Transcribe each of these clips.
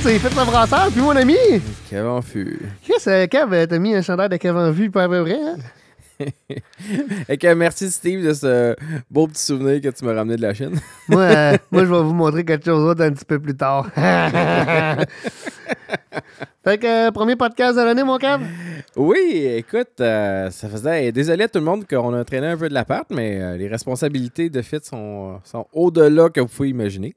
C'est c'est le Brasseur, puis mon ami. Kevin Fu. Qu'est-ce euh, Kev, euh, t'as mis un chandail de Kevin Vu, pas à peu hein? merci Steve de ce beau petit souvenir que tu m'as ramené de la Chine. Euh, moi, je vais vous montrer quelque chose d'autre un petit peu plus tard. fait que premier podcast de l'année, mon cave. Oui, écoute, ça faisait. Désolé à tout le monde qu'on a traîné un peu de la pâte mais les responsabilités de fit sont, sont au-delà que vous pouvez imaginer.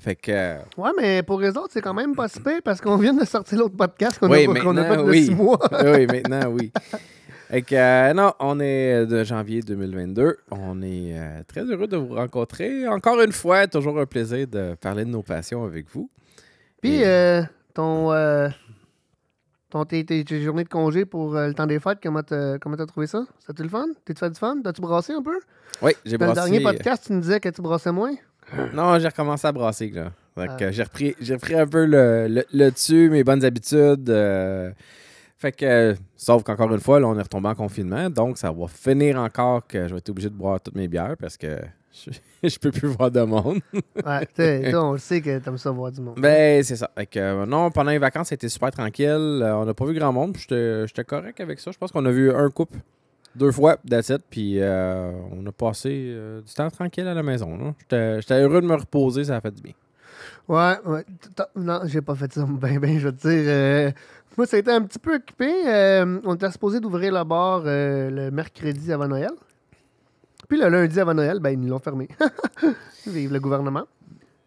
Fait que. Euh, ouais, mais pour les autres, c'est quand même pas si parce qu'on vient de sortir l'autre podcast qu'on oui, a, fait oui. six mois. oui, maintenant, oui. Fait euh, non, on est euh, de janvier 2022. On est très heureux de vous rencontrer. Encore une fois, toujours un plaisir de parler de nos passions avec vous. Puis, ton. Ton tes, journées de congé pour le temps des fêtes, comment t'as, trouvé ça? C'était-tu le fun? tes fait du fun? T'as-tu brassé un peu? Oui, j'ai brassé. Dans le dernier podcast, tu me disais que tu brassais moins? Hein. Non, j'ai recommencé à brasser, ah. j'ai repris, repris, un peu le, le, dessus, mes bonnes habitudes. Euh. fait que, sauf qu'encore une fois, là, on est retombé en confinement, donc ça va finir encore que je vais être obligé de boire toutes mes bières parce que je, je peux plus voir de monde. ouais, on le sait que besoin ça voir du monde. Ben, c'est ça. Euh, non, pendant les vacances, c'était super tranquille. Euh, on n'a pas vu grand monde. J'étais correct avec ça. Je pense qu'on a vu un couple. Deux fois, that's Puis euh, on a passé euh, du temps tranquille à la maison. J'étais heureux de me reposer, ça a fait du bien. Ouais, ouais. Non, j'ai pas fait ça. Ben, bien, je veux te dire. Euh, moi, ça a été un petit peu occupé. on était supposé d'ouvrir la barre le mercredi avant Noël. Puis le lundi avant Noël, ben, ils l'ont fermé. Vive le gouvernement.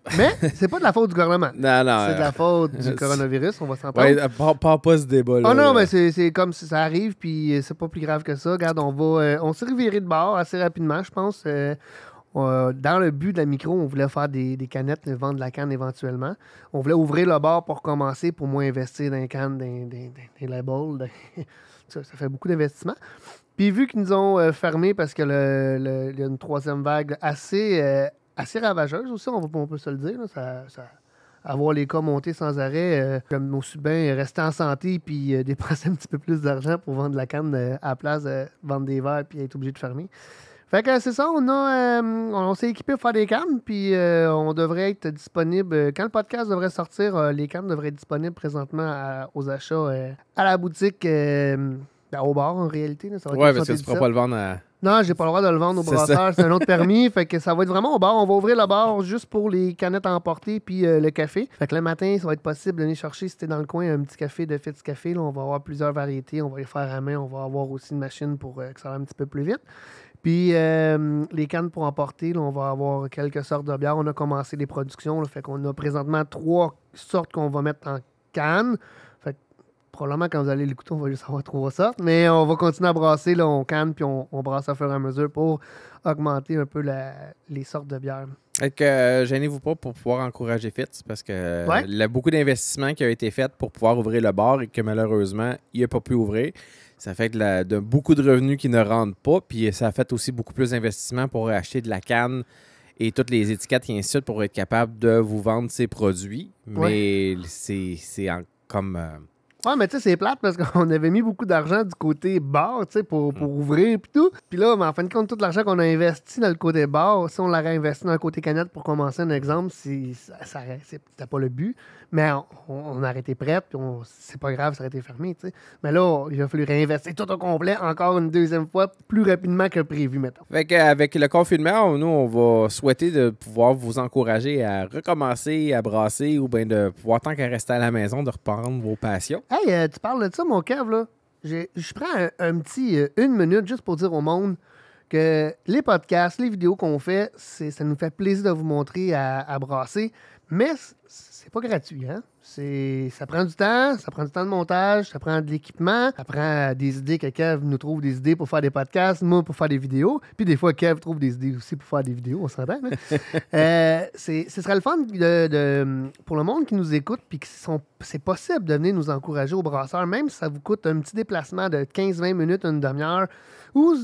Mais c'est pas de la faute du gouvernement. C'est de la euh, faute du coronavirus, on va s'en parler. Euh, pas, pas, ce débat Oh non, mais c'est comme si ça arrive, puis euh, c'est pas plus grave que ça. Regarde, on va. on s'est reviré de bord assez rapidement, je pense. dans le but de la micro, on voulait faire des, des canettes, vendre de la canne éventuellement. On voulait ouvrir le bar pour commencer, pour moins investir dans les cannes, dans, labels. ça, fait beaucoup d'investissements. Puis vu qu'ils nous ont fermé parce que le, y a une troisième vague assez assez ravageuse aussi, on, on peut se le dire. avoir les cas montés sans arrêt, euh, comme nos subins euh, rester en santé puis euh, dépenser un petit peu plus d'argent pour vendre la canne à la place de vendre des verres puis être obligé de fermer. Fait que c'est ça, on, a, on s'est équipé pour faire des cannes, puis on devrait être disponible. Quand le podcast devrait sortir, les cannes devraient être disponibles présentement aux achats à la boutique, ben, au bar en réalité. Oui, parce que tu ne pourras pas le vendre à non, j'ai pas le droit de le vendre au brasseur, c'est un autre permis. Fait que ça va être vraiment au bar. On va ouvrir le bar juste pour les canettes à emporter puis euh, le café. Fait que le matin, ça va être possible d'aller chercher, si t'es dans le coin, un petit café de Fitz Café. Là, on va avoir plusieurs variétés. On va les faire à main. On va avoir aussi une machine pour euh, que ça aille un petit peu plus vite. Puis euh, les cannes pour emporter, on va avoir quelques sortes de bières. On a commencé les productions. On fait qu'on a présentement trois sortes qu'on va mettre en cannes probablement quand vous allez l'écouter, on va juste avoir trois sortes. Mais on va continuer à brasser, on canne, puis on, brasse à fur et à mesure pour augmenter un peu les sortes de bières. que euh, gênez-vous pas pour pouvoir encourager Fitz, parce que il y a beaucoup d'investissements qui ont été faits pour pouvoir ouvrir le bar et que malheureusement, il n'a pas pu ouvrir. Ça fait que beaucoup de revenus qui ne rentrent pas, puis ça a fait aussi beaucoup plus d'investissements pour acheter de la canne et toutes les étiquettes qui ainsi de suite pour être capable de vous vendre ces produits. Mais c'est comme. Euh, Ouais, mais tu sais, c'est plate parce qu'on avait mis beaucoup d'argent du côté bar, tu sais, pour, ouvrir et tout. Puis là, mais en fin de compte, tout l'argent qu'on a investi dans le côté bord, si on l'a réinvesti dans le côté canette pour commencer un exemple, si ça, ça pas le but. Mais on, on été prêts, puis c'est pas grave, ça aurait été fermé, tu sais. Mais là, il a fallu réinvestir tout au complet, encore une deuxième fois, plus rapidement que prévu, mettons. Fait qu'avec le confinement, nous, on va souhaiter de pouvoir vous encourager à recommencer, à brasser, ou bien de pouvoir, tant qu'à rester à la maison, de reprendre vos passions. Hey, euh, tu parles de ça, mon cave, là. Je prends un, petit euh, une minute juste pour dire au monde que les podcasts, les vidéos qu'on fait, ça nous fait plaisir de vous montrer à, à brasser. Mais c'est pas gratuit, hein? ça prend du temps, ça prend du temps de montage, ça prend de l'équipement, ça prend des idées que Kev nous trouve des idées pour faire des podcasts, moi pour faire des vidéos, puis des fois Kev trouve des idées aussi pour faire des vidéos, on s'entend. Euh, ce sera le fun de, pour le monde qui nous écoute, puis qui c'est possible de venir nous encourager au brasseur, même si ça vous coûte un petit déplacement de 15-20 minutes, une demi-heure, ou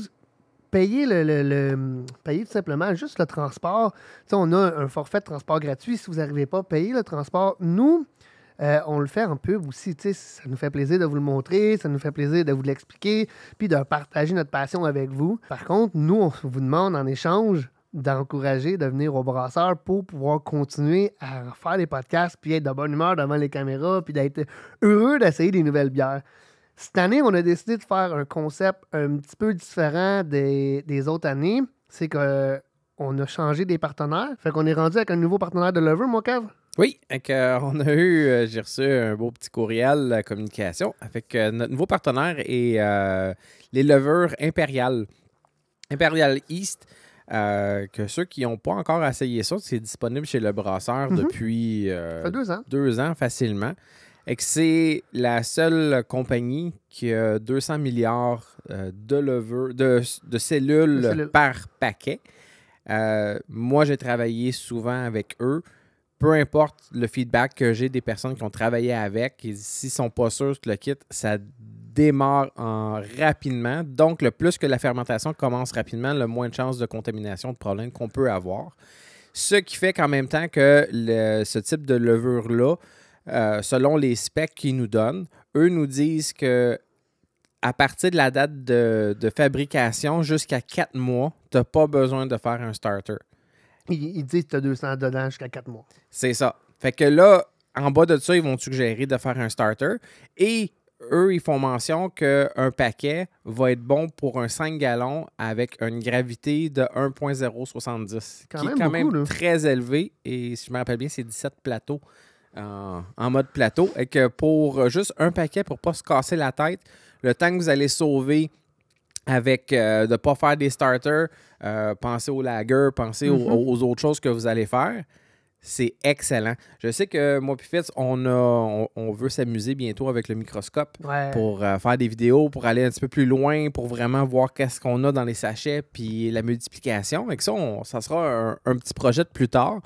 payer, le, payer tout simplement juste le transport. on a un forfait de transport gratuit. Si vous n'arrivez pas à payer le transport, nous, euh, on le fait en pub aussi. Ça nous fait plaisir de vous le montrer, ça nous fait plaisir de vous l'expliquer, puis de partager notre passion avec vous. Par contre, nous, on vous demande en échange d'encourager de venir au brasseur pour pouvoir continuer à faire des podcasts, puis être de bonne humeur devant les caméras, puis d'être heureux d'essayer des nouvelles bières. Cette année, on a décidé de faire un concept un petit peu différent des, autres années. C'est qu'on euh, a changé des partenaires. Fait qu'on est rendu avec un nouveau partenaire de Lover, moi, cave. Oui, donc, euh, on a eu, euh, j'ai reçu un beau petit courriel la communication avec notre nouveau partenaire et les levures impériales. Impérial East, que ceux qui n'ont pas encore essayé ça, c'est disponible chez le brasseur mhm. depuis deux ans facilement et que c'est la seule compagnie qui a 200 milliards euh, de, de, cellules, par paquet. Euh, moi, j'ai travaillé souvent avec eux. Peu importe le feedback que j'ai des personnes qui ont travaillé avec, s'ils ne sont pas sûrs que le kit, ça démarre rapidement. Donc, le plus que la fermentation commence rapidement, le moins de chances de contamination, de problèmes qu'on peut avoir. Ce qui fait qu'en même temps que ce type de levure-là euh, selon les specs qu'ils nous donnent. Eux nous disent que à partir de la date de, fabrication jusqu'à 4 mois, tu n'as pas besoin de faire un starter. Ils, disent que tu as 200 dedans jusqu'à 4 mois. C'est ça. Fait que là, en bas de ça, ils vont suggérer de faire un starter. Et eux, ils font mention qu'un paquet va être bon pour un 5 gallons avec une gravité de 1.070, qui est quand même très élevé. Et si je me rappelle bien, c'est 17 plateaux en, mode plateau. Et que pour euh, juste un paquet, pour ne pas se casser la tête, le temps que vous allez sauver avec euh, de ne pas faire des starters, euh, pensez aux lagers, pensez mhm. aux, autres choses que vous allez faire. C'est excellent. Je sais que moi et Fitz, on, on, veut s'amuser bientôt avec le microscope pour faire des vidéos, pour aller un petit peu plus loin, pour vraiment voir qu'est-ce qu'on a dans les sachets, puis la multiplication. ça, ça sera un, petit projet de plus tard.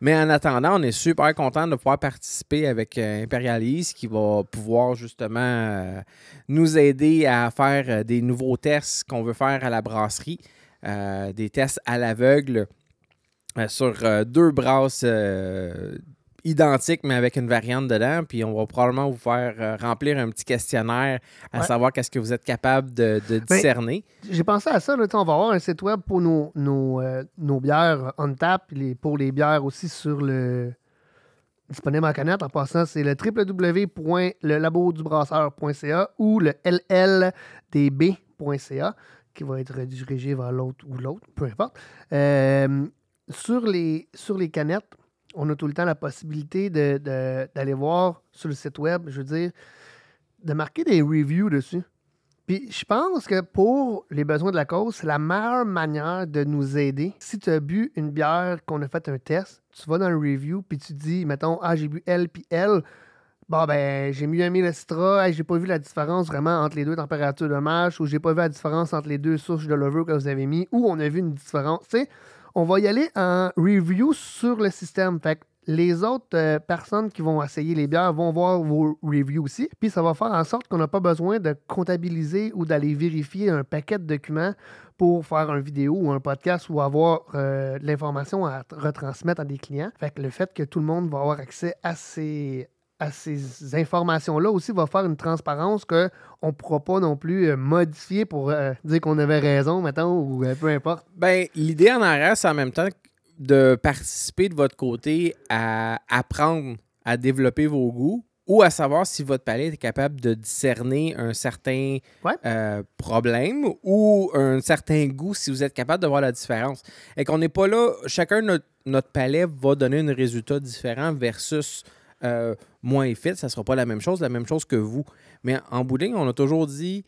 Mais en attendant, on est super content de pouvoir participer avec euh, Imperialis qui va pouvoir justement euh, nous aider à faire euh, des nouveaux tests qu'on veut faire à la brasserie, des tests à l'aveugle sur deux brasses identique, mais avec une variante dedans. Puis on va probablement vous faire euh, remplir un petit questionnaire à savoir qu'est-ce que vous êtes capable de, ben, discerner. J'ai pensé à ça. Là, on va avoir un site web pour nos, nos, euh, bières on tap, les, pour les bières aussi sur le. Disponible en canette. En passant, c'est le www.lelabodubrasseur.ca ou le lldb.ca qui va être dirigé vers l'autre ou l'autre, peu importe. Euh, sur, les, sur les canettes, on a tout le temps la possibilité d'aller voir sur le site web, je veux dire, de marquer des reviews dessus. Puis je pense que pour les besoins de la cause, c'est la meilleure manière de nous aider. Si tu as bu une bière qu'on a fait un test, tu vas dans le review, puis tu dis, mettons, ah, j'ai bu L puis L. Bon, ben, j'ai mieux aimé le citra. j'ai pas vu la différence vraiment entre les deux températures de marche, ou j'ai pas vu la différence entre les deux sources de lover que vous avez mis, ou on a vu une différence. Tu sais, on va y aller en review sur le système. Fait que les autres euh, personnes qui vont essayer les bières vont voir vos reviews aussi. Puis ça va faire en sorte qu'on n'a pas besoin de comptabiliser ou d'aller vérifier un paquet de documents pour faire une vidéo ou un podcast ou avoir euh, l'information à retransmettre à des clients. Fait que le fait que tout le monde va avoir accès à ces à ces informations-là aussi va faire une transparence qu'on ne pourra pas non plus euh, modifier pour euh, dire qu'on avait raison, mettons, ou euh, peu importe. Ben, l'idée en arrière, c'est en même temps de participer de votre côté à apprendre à développer vos goûts ou à savoir si votre palais est capable de discerner un certain problème ou un certain goût, si vous êtes capable de voir la différence. Et qu'on n'est pas là, chacun de notre palais va donner un résultat différent versus moins fit, ça ne sera pas la même chose, la même chose que vous. Mais en bout on a toujours dit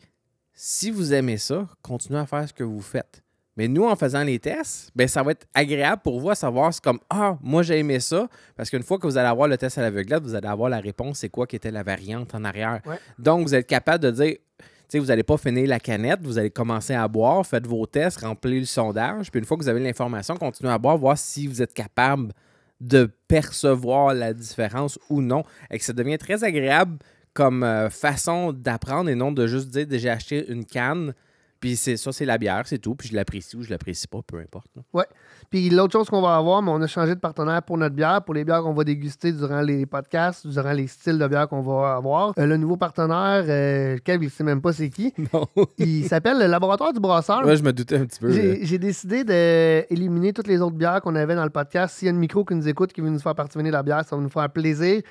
si vous aimez ça, continuez à faire ce que vous faites. Mais nous, en faisant les tests, ben, ça va être agréable pour vous à savoir, c'est comme Ah, moi j'ai aimé ça. Parce qu'une fois que vous allez avoir le test à l'aveuglette, vous allez avoir la réponse, c'est quoi qui était la variante en arrière. Donc, vous êtes capable de dire vous n'allez pas finir la canette, vous allez commencer à boire, faites vos tests, remplissez le sondage, puis une fois que vous avez l'information, continuez à boire, voir si vous êtes capable de percevoir la différence ou non, et que ça devient très agréable comme euh, façon d'apprendre et non de juste dire j'ai acheté une canne, puis c'est ça, c'est la bière, c'est tout. Puis je l'apprécie ou je l'apprécie pas, peu importe. Oui. Puis l'autre chose qu'on va avoir, mais on a changé de partenaire pour notre bière, pour les bières qu'on va déguster durant les podcasts, durant les styles de bière qu'on va avoir. Euh, le nouveau partenaire, euh, lequel il sait même pas c'est qui. il s'appelle le Laboratoire du Brasseur. Oui, je me doutais un petit peu. J'ai décidé d'éliminer toutes les autres bières qu'on avait dans le podcast. S'il y a une micro qui nous écoute, qui veut nous faire à la bière, ça va nous faire plaisir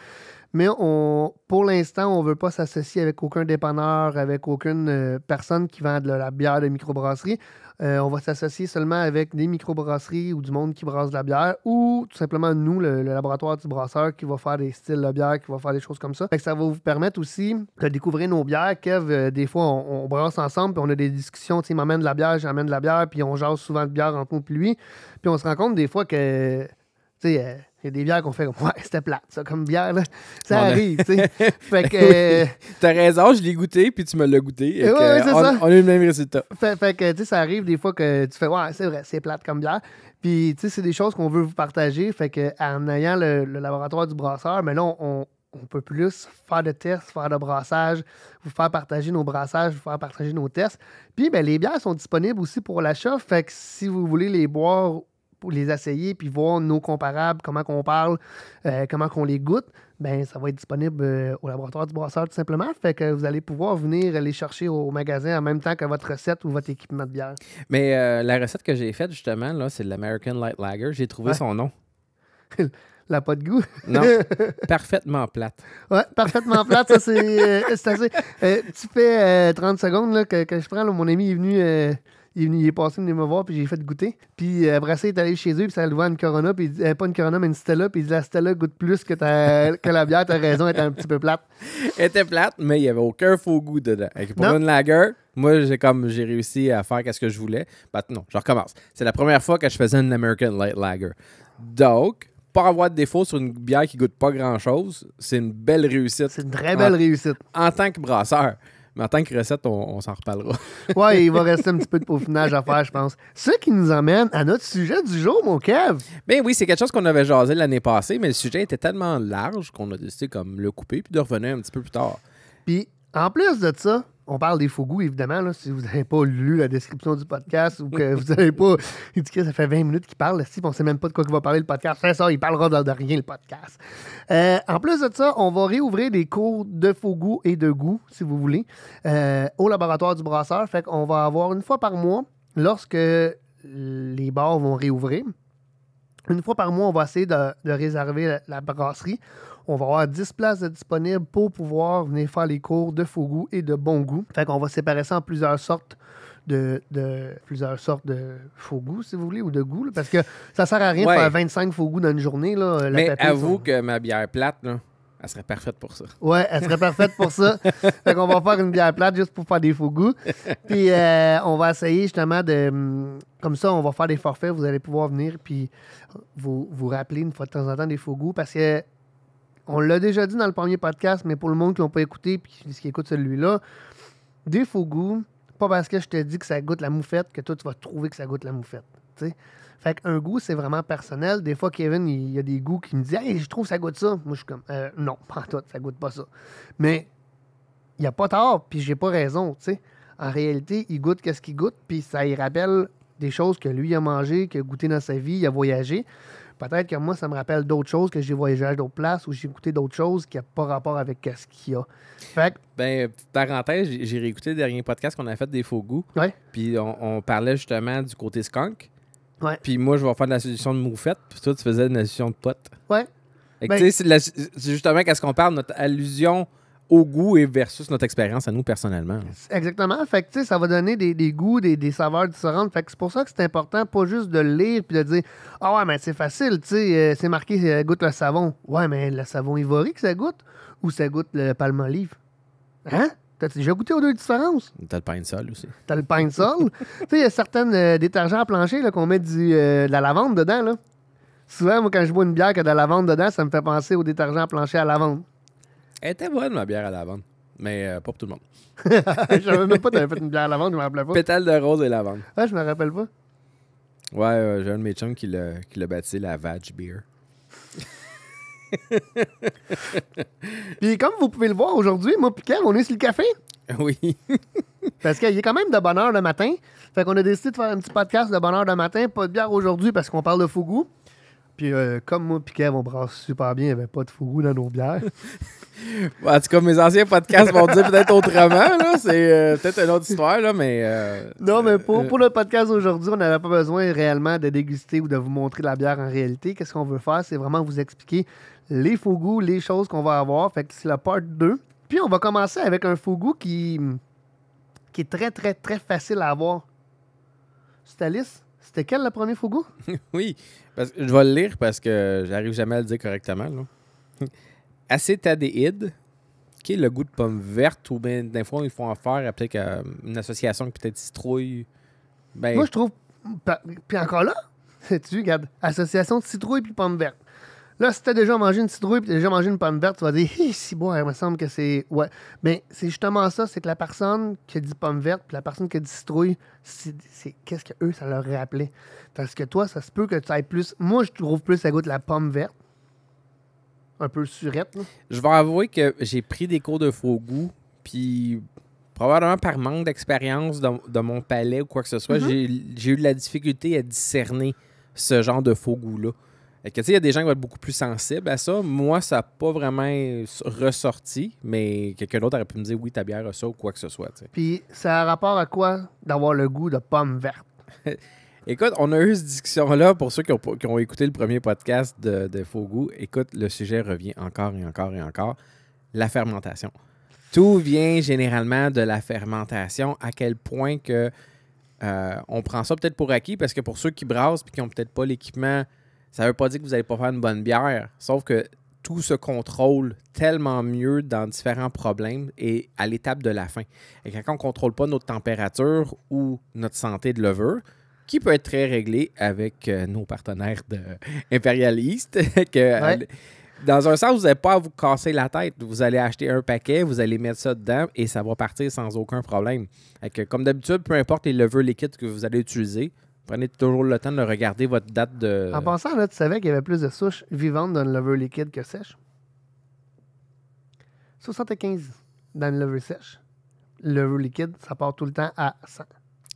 mais on, pour l'instant, on ne veut pas s'associer avec aucun dépanneur, avec aucune euh, personne qui vend de la bière de microbrasserie. Euh, on va s'associer seulement avec des microbrasseries ou du monde qui brasse de la bière ou tout simplement nous, le, laboratoire du brasseur qui va faire des styles de bière, qui va faire des choses comme ça. ça va vous permettre aussi de découvrir nos bières. Kev, euh, des fois, on, brasse ensemble, puis on a des discussions. Tu sais, m'amène de la bière, j'amène de la bière, puis on jase souvent de bière entre nous et lui. Puis on se rend compte des fois que, tu sais, il y a des bières qu'on fait comme Ouais, c'était plate, ça, comme bière, là. Ça arrive, tu sais. Fait que. Euh, T'as raison, je l'ai goûté, puis tu me l'as goûté. oui, ça. on, a eu le même résultat. Fait, que, tu ça arrive des fois que tu fais Ouais, c'est vrai, c'est plate comme bière. Puis, tu sais, c'est des choses qu'on veut vous partager. Fait que, en ayant le, laboratoire du brasseur, mais là, on, peut plus faire de tests, faire de brassage, vous faire partager nos brassages, vous faire partager nos tests. Puis, ben, les bières sont disponibles aussi pour l'achat. Fait que si vous voulez les boire pour les essayer puis voir nos comparables, comment qu'on parle, euh, comment qu'on les goûte, ben ça va être disponible euh, au laboratoire du brasseur tout simplement. Fait que vous allez pouvoir venir les chercher au magasin en même temps que votre recette ou votre équipement de bière. Mais euh, la recette que j'ai faite justement, là, c'est de l'American Light Lager. J'ai trouvé son nom. La pas de goût. non. Parfaitement plate. Ouais, parfaitement plate, ça c'est tu fais 30 secondes là, que, je prends. mon ami est venu il est, passé, il est me voir, puis j'ai fait goûter. Puis brassé euh, est allé chez eux, puis ça a voit, une Corona, puis euh, pas une Corona, mais une Stella, puis il dit la Stella goûte plus que, la bière, t'as raison, elle était un petit peu plate. elle était plate, mais il n'y avait aucun faux goût dedans. pour une lager, moi, j'ai comme j'ai réussi à faire ce que je voulais. Bah, non, je recommence. C'est la première fois que je faisais une American Light Lager. Donc, pas avoir de défaut sur une bière qui goûte pas grand-chose, c'est une belle réussite. C'est une très belle réussite. En tant que brasseur. Mais en tant que recette, on, s'en reparlera. ouais, il va rester un petit peu de peaufinage à faire, je pense. Ce qui nous emmène à notre sujet du jour, mon Kev. Ben oui, c'est quelque chose qu'on avait jasé l'année passée, mais le sujet était tellement large qu'on a décidé comme le couper puis de revenir un petit peu plus tard. Puis, en plus de ça, on parle des faux goûts, évidemment. si vous n'avez pas lu la description du podcast ou que vous n'avez pas. Il ça fait 20 minutes qu'il parle, Si on ne sait même pas de quoi il va parler le podcast. C'est ça, il parlera de, rien, le podcast. Euh, en plus de ça, on va réouvrir des cours de faux goûts et de goût, si vous voulez, euh, au laboratoire du brasseur. Fait qu'on va avoir une fois par mois, lorsque les bars vont réouvrir, une fois par mois, on va essayer de, réserver la brasserie on va avoir 10 places disponibles pour pouvoir venir faire les cours de faux goût et de bon goût. Fait qu'on va séparer ça en plusieurs sortes de, plusieurs sortes de faux goûts, si vous voulez, ou de goût. parce que ça sert à rien de faire 25 faux goûts dans une journée. Là, la Mais avoue que ma bière plate, elle serait parfaite pour ça. Ouais, elle serait parfaite pour ça. fait qu'on va faire une bière plate juste pour faire des faux goûts. Puis euh, on va essayer justement de. Mm, comme ça, on va faire des forfaits. Vous allez pouvoir venir puis vous, vous rappeler une fois de temps en temps des faux goûts. Parce que on l'a déjà dit dans le premier podcast, mais pour le monde qui l'a pas écouté puis qui écoute celui-là, des faux goûts, pas parce que je te dis que ça goûte la moufette que toi tu vas trouver que ça goûte la moufette. T'sais? Fait qu'un goût, c'est vraiment personnel. Des fois, Kevin, il y a des goûts qui me disent Hey, je trouve que ça goûte ça. Moi, je suis comme euh, Non, pas toi, ça goûte pas ça. Mais il n'y a pas tort, puis j'ai pas raison. En réalité, il goûte qu'est-ce qu'il goûte, puis ça y rappelle des choses que lui a mangé, qu'il a goûté dans sa vie, il a voyagé. Peut-être que moi, ça me rappelle d'autres choses, que j'ai voyagé à d'autres places ou j'ai écouté d'autres choses qui n'ont pas rapport avec ce qu'il y a. Fait que... Ben, parenthèse, j'ai réécouté le dernier podcast qu'on a fait des faux goûts. Ouais. Puis on, parlait justement du côté skunk. Ouais. Puis moi, je vais faire de la solution de moufette. Puis toi, tu faisais de la solution de pote. Ouais. Ben c'est justement quest ce qu'on parle, notre allusion au goût et versus notre expérience à nous personnellement. Exactement. Fait que, ça va donner des, goûts, des, des, saveurs différentes. Fait que c'est pour ça que c'est important, pas juste de lire puis de dire Ah ouais, mais c'est facile, euh, c'est marqué ça euh, goûte le savon. Ouais, mais le savon ivory que ça goûte ou ça goûte le palmolive? Hein? T'as déjà goûté aux deux différences? T'as le pain de sol aussi. T'as le pain de sol. tu sais, il y a certaines euh, détergents à plancher qu'on met du, de la lavande dedans. Là. Souvent, moi, quand je bois une bière qui a de la lavande dedans, ça me fait penser aux détergents à plancher à lavande. Elle était bonne, ma bière à lavande. Mais euh, pas pour tout le monde. je savais même pas que t'avais fait une bière à lavande, je me rappelle pas. Pétale de rose et lavande. Ah, je me rappelle pas. Ouais, euh, j'ai un de mes chums qui l'a, qui l'a Vag Beer. puis comme vous pouvez le voir aujourd'hui, moi et on est sur le café. Oui. parce qu'il est quand même de bonne heure le matin. Fait qu'on a décidé de faire un petit podcast de bonne heure le matin. Pas de bière aujourd'hui parce qu'on parle de fougou. Puis euh, comme moi et on brasse super bien, il n'y avait pas de fougou dans nos bières en tout cas, mes anciens podcasts vont dire peut-être autrement. Là. C'est euh, peut-être une autre histoire, là, mais. Euh, non, mais pour, euh, pour le podcast aujourd'hui, on n'avait pas besoin réellement de déguster ou de vous montrer la bière en réalité. Qu'est-ce qu'on veut faire? C'est vraiment vous expliquer les faux goûts, les choses qu'on va avoir. Fait que c'est la part 2. Puis on va commencer avec un faux goût qui, qui est très, très, très facile à avoir. C'est Alice? C'était quel le premier faux goût? oui, parce que je vais le lire parce que j'arrive jamais à le dire correctement acétadéhyde, qui est le goût de pomme verte, ou bien des fois, ils font affaire faire peut-être une association peut-être citrouille. Ben, Moi, je trouve. Puis encore là, tu regarde, association de citrouille puis pomme verte. Là, si t'as déjà mangé une citrouille et déjà mangé une pomme verte, tu vas dire si bon, il me semble que c'est. Ouais. Mais c'est justement ça, c'est que la personne qui a dit pomme verte puis la personne qui a dit citrouille, c'est qu'est-ce que eux, ça leur rappelait. Parce que toi, ça se peut que tu ailles plus. Moi, je trouve plus ça goûte la pomme verte un peu surette. Je vais avouer que j'ai pris des cours de faux goût, puis probablement par manque d'expérience de, mon palais ou quoi que ce soit, mm-hmm. j'ai eu de la difficulté à discerner ce genre de faux goût-là. Il y a des gens qui vont être beaucoup plus sensibles à ça. Moi, ça n'a pas vraiment ressorti, mais quelqu'un d'autre aurait pu me dire oui, ta bière a ça ou quoi que ce soit. Puis ça a rapport à quoi d'avoir le goût de pomme verte? Écoute, on a eu cette discussion-là pour ceux qui ont, écouté le premier podcast de, Faux Goût. Écoute, le sujet revient encore et encore et encore. La fermentation. Tout vient généralement de la fermentation, à quel point que euh, on prend ça peut-être pour acquis, parce que pour ceux qui brassent et qui n'ont peut-être pas l'équipement, ça ne veut pas dire que vous n'allez pas faire une bonne bière, sauf que tout se contrôle tellement mieux dans différents problèmes et à l'étape de la fin. Et quand on ne contrôle pas notre température ou notre santé de levure, qui peut être très réglé avec euh, nos partenaires de que, euh, dans un sens, vous n'avez pas à vous casser la tête. Vous allez acheter un paquet, vous allez mettre ça dedans et ça va partir sans aucun problème. comme d'habitude, peu importe les levures liquides que vous allez utiliser, prenez toujours le temps de regarder votre date de. En passant, là, tu savais qu'il y avait plus de souches vivantes dans le levure liquide que sèche? 75 dans le levure sèche. Levure liquide, ça part tout le temps à 100.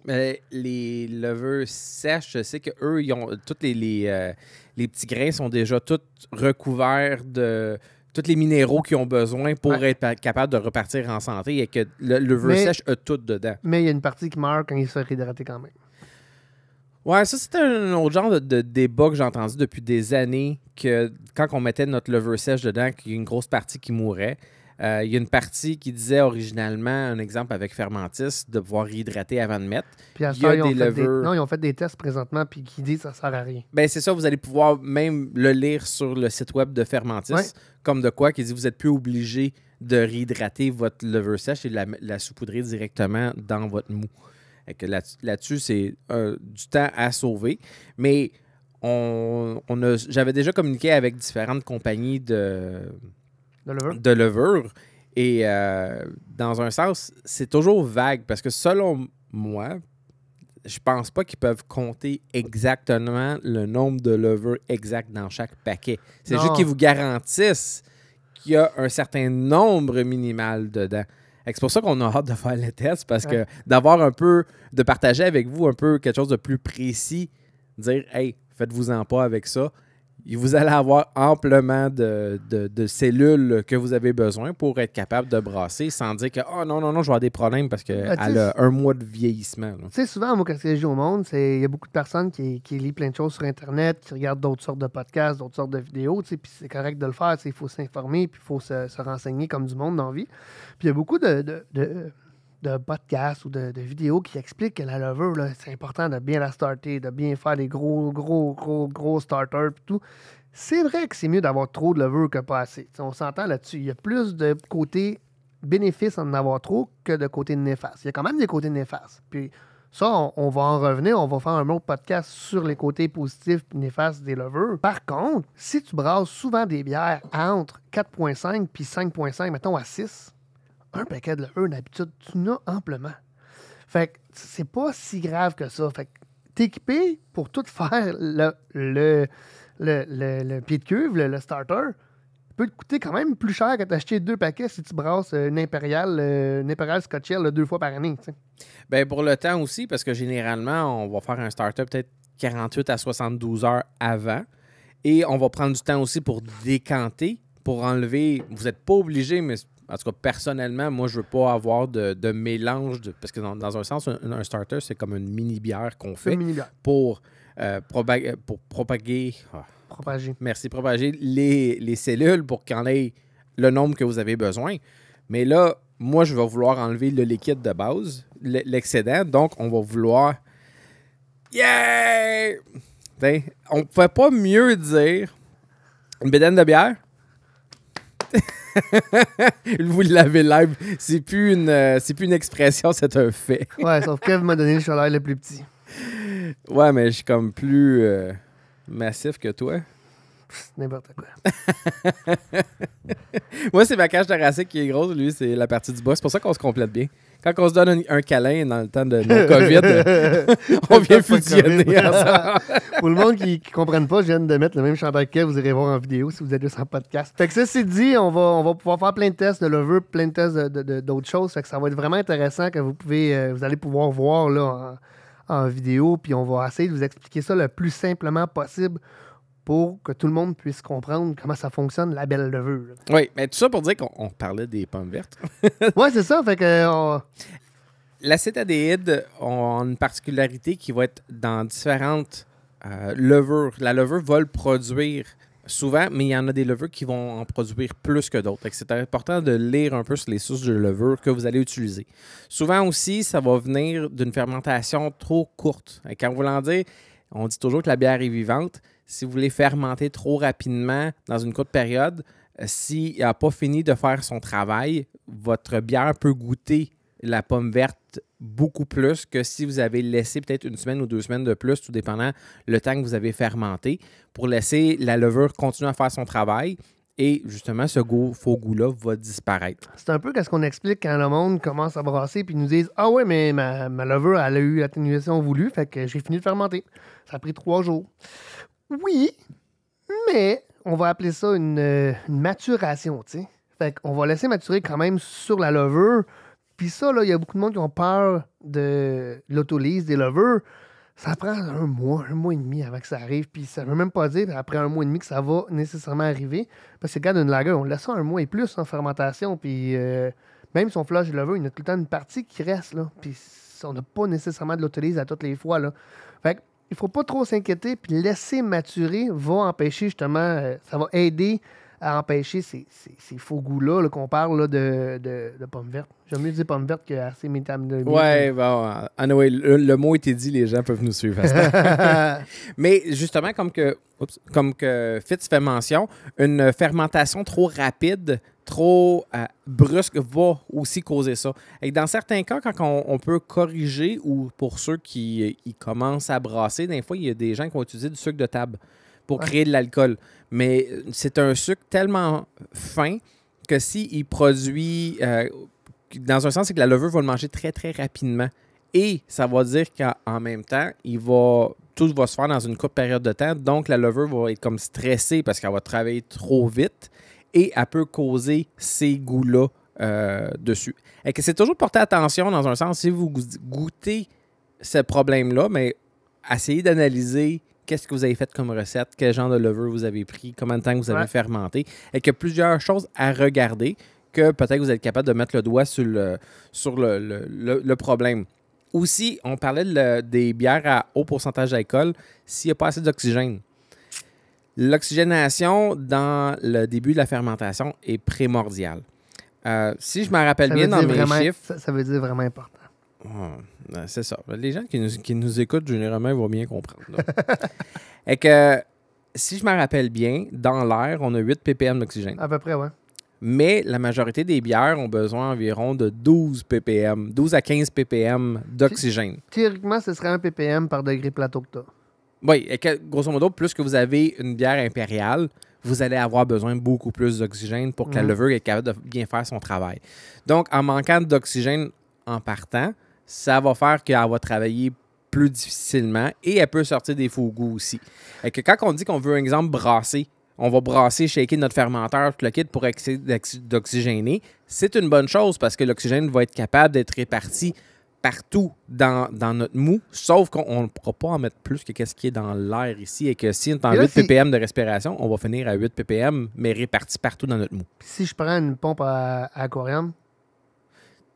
Mais les leveux sèches, je sais qu'eux, ils ont. Tous les, euh, les, petits grains sont déjà tous recouverts de tous les minéraux qu'ils ont besoin pour être capable de repartir en santé et que le levure sèche a tout dedans. Mais il y a une partie qui meurt quand il se réhydraté quand même. Ouais, ça, c'est un autre genre de, débat que j'ai entendu depuis des années que quand on mettait notre levure sèche dedans, qu'il y a une grosse partie qui mourait. Euh, il y a une partie qui disait originalement, un exemple avec Fermentis, de pouvoir réhydrater avant de mettre. Puis ils Non, ils ont fait des tests présentement, puis qui disent que ça ne sert à rien. Ben, c'est ça, vous allez pouvoir même le lire sur le site web de Fermentis, comme de quoi, qui dit vous n'êtes plus obligé de réhydrater votre lever sèche et de la, la saupoudrer directement dans votre mou. là-dessus, c'est euh, du temps à sauver. Mais on, on j'avais déjà communiqué avec différentes compagnies de de levure. Et euh, dans un sens, c'est toujours vague parce que selon moi, je pense pas qu'ils peuvent compter exactement le nombre de levures exact dans chaque paquet. C'est juste qu'ils vous garantissent qu'il y a un certain nombre minimal dedans. C'est pour ça qu'on a hâte de faire les tests parce que d'avoir un peu, de partager avec vous un peu quelque chose de plus précis, dire, hey, faites-vous-en pas avec ça vous allez avoir amplement de, cellules que vous avez besoin pour être capable de brasser sans dire que oh non, non, non, je vais avoir des problèmes parce qu'elle ben, a un mois de vieillissement. Tu sais, souvent, moi, quand au monde, il y a beaucoup de personnes qui, qui lisent plein de choses sur Internet, qui regardent d'autres sortes de podcasts, d'autres sortes de vidéos, puis c'est correct de le faire. Il faut s'informer, puis il faut se, renseigner comme du monde dans la vie. Puis il y a beaucoup de de podcasts ou de, vidéos qui expliquent que la levure, c'est important de bien la starter, de bien faire des gros, gros, gros, gros starters et tout. C'est vrai que c'est mieux d'avoir trop de lover que pas assez. on s'entend là-dessus. Il y a plus de côté bénéfice en avoir trop que de côté néfaste. Il y a quand même des côtés néfastes. Puis ça, on, va en revenir, on va faire un autre podcast sur les côtés positifs et néfastes des levures. Par contre, si tu brasses souvent des bières entre 4.5 puis 5.5, mettons à 6, un paquet de e, une d'habitude, tu n'as amplement. Fait que c'est pas si grave que ça. Fait que t'es équipé pour tout faire le, le, le, le, pied de cuve, le, starter. Peut te coûter quand même plus cher que d'acheter deux paquets si tu brasses une impériale, une impériale deux fois par année. Bien, pour le temps aussi, parce que généralement, on va faire un starter peut-être 48 à 72 heures avant. Et on va prendre du temps aussi pour décanter, pour enlever. Vous n'êtes pas obligé, mais en tout cas, personnellement, moi, je veux pas avoir de, mélange. parce que dans, un sens, un, starter, c'est comme une mini-bière qu'on fait pour, euh, propager, pour propager, ah, propager. Merci, propager les, cellules pour qu'on ait le nombre que vous avez besoin. Mais là, moi, je vais vouloir enlever le liquide de base, l'excédent. Donc, on va vouloir. Yeah! on ne pouvait pas mieux dire une bédaine de bière Vous l'avez live. C'est plus une, euh, c'est plus une expression, c'est un fait. ouais, sauf que vous m'a donné le chaleur le plus petit. Ouais, mais je suis comme plus euh, massif que toi. N'importe quoi. Moi, c'est ma cage thoracique qui est grosse. Lui, c'est la partie du bas. C'est pour ça qu'on se complète bien quand on se donne un, câlin dans le temps de COVID, on vient fusionner Pour le monde qui ne comprenne pas, je viens de mettre le même chandail que vous irez voir en vidéo si vous êtes juste en podcast. Fait que ça, c'est dit, on va, on va pouvoir faire plein de tests de l'over, plein de tests d'autres de, de, choses. Fait que ça va être vraiment intéressant que vous, pouvez, euh, vous allez pouvoir voir là, en vidéo. Puis on va essayer de vous expliquer ça le plus simplement possible pour que tout le monde puisse comprendre comment ça fonctionne, la belle levure. Oui, mais tout ça pour dire qu'on parlait des pommes vertes. oui, c'est ça. Fait que. Euh, L'acétadéhyde a une particularité qui va être dans différentes euh, levures. La levure va le produire souvent, mais il y en a des levures qui vont en produire plus que d'autres. C'est important de lire un peu sur les sources de levure que vous allez utiliser. Souvent aussi, ça va venir d'une fermentation trop courte. Et quand vous l'en dire, on dit toujours que la bière est vivante si vous voulez fermenter trop rapidement dans une courte période, euh, s'il n'a pas fini de faire son travail, votre bière peut goûter la pomme verte beaucoup plus que si vous avez laissé peut-être une semaine ou deux semaines de plus, tout dépendant le temps que vous avez fermenté, pour laisser la levure continuer à faire son travail. Et justement, ce goût, faux goût-là va disparaître. C'est un peu ce qu'on explique quand le monde commence à brasser puis nous disent Ah ouais, mais ma, ma levure, elle a eu l'atténuation voulue, fait que j'ai fini de fermenter. Ça a pris trois jours. Oui, mais on va appeler ça euh, une, maturation, tu sais. Fait qu'on va laisser maturer quand même sur la levure. Puis ça, là, il y a beaucoup de monde qui ont peur de l'autolise des levures. Ça prend un mois, un mois et demi avant que ça arrive. Puis ça veut même pas dire après un mois et demi que ça va nécessairement arriver. Parce que regarde, une lager, on laisse ça un mois et plus en fermentation. Puis euh, même si on flush le levure, il y a tout le temps une partie qui reste. Là. Puis on n'a pas nécessairement de l'autolise à toutes les fois. Là il faut pas trop s'inquiéter, puis laisser maturer va empêcher justement, euh, ça va aider à empêcher ces, faux goûts-là qu'on parle de, pommes vertes. J'aime mieux dire pommes vertes que assez de Ouais, bon, euh, anyway, le, mot était dit, les gens peuvent nous suivre. Mais justement, comme que, comme que Fitz fait mention, une fermentation trop rapide, trop euh, brusque va aussi causer ça. Et dans certains cas, quand on, peut corriger ou pour ceux euh, qui commencent à brasser, des fois, il y a des gens qui ont utilisé du sucre de table pour créer de l'alcool. Mais euh, c'est un sucre tellement fin que s'il il produit. Euh, dans un sens, c'est que la levure va le manger très, très rapidement. Et ça va dire qu'en même temps, il va, tout va se faire dans une courte période de temps. Donc, la levure va être comme stressée parce qu'elle va travailler trop vite et elle peut causer ces goûts-là euh, dessus. Et que c'est toujours porter attention dans un sens. Si vous goûtez ce problème-là, mais essayez d'analyser qu'est-ce que vous avez fait comme recette, quel genre de levure vous avez pris, combien de temps vous avez fermenté, et qu'il y a plusieurs choses à regarder que peut-être vous êtes capable de mettre le doigt sur le, sur le, problème. Aussi, on parlait des bières à haut pourcentage d'alcool s'il n'y a pas assez d'oxygène. L'oxygénation dans le début de la fermentation est primordiale. Euh, si je me rappelle bien dans mes vraiment, chiffres. ça veut dire vraiment important c'est ça. Les gens qui nous, qui nous écoutent, généralement, vont bien comprendre. Et que, si je me rappelle bien, dans l'air, on a 8 ppm d'oxygène. À peu près, oui. Mais la majorité des bières ont besoin environ de 12 ppm, 12 à 15 ppm d'oxygène. Théoriquement, ce serait 1 ppm par degré plateau que tu as. Oui, et que, grosso modo, plus que vous avez une bière impériale, vous allez avoir besoin beaucoup plus d'oxygène pour que la mhm. levure est capable de bien faire son travail. Donc, en manquant d'oxygène en partant, ça va faire qu'elle va travailler plus difficilement et elle peut sortir des faux goûts aussi. Et que quand on dit qu'on veut, un exemple, brasser, on va brasser, shaker notre fermenteur, tout le kit pour accéder d'oxygéner, c'est une bonne chose parce que l'oxygène va être capable d'être réparti partout dans, notre mou, sauf qu'on ne pourra pas en mettre plus que ce qui est dans l'air ici et que si on est en 8 ppm de respiration, on va finir à 8 ppm, mais réparti partout dans notre mou. Si je prends une pompe à aquarium,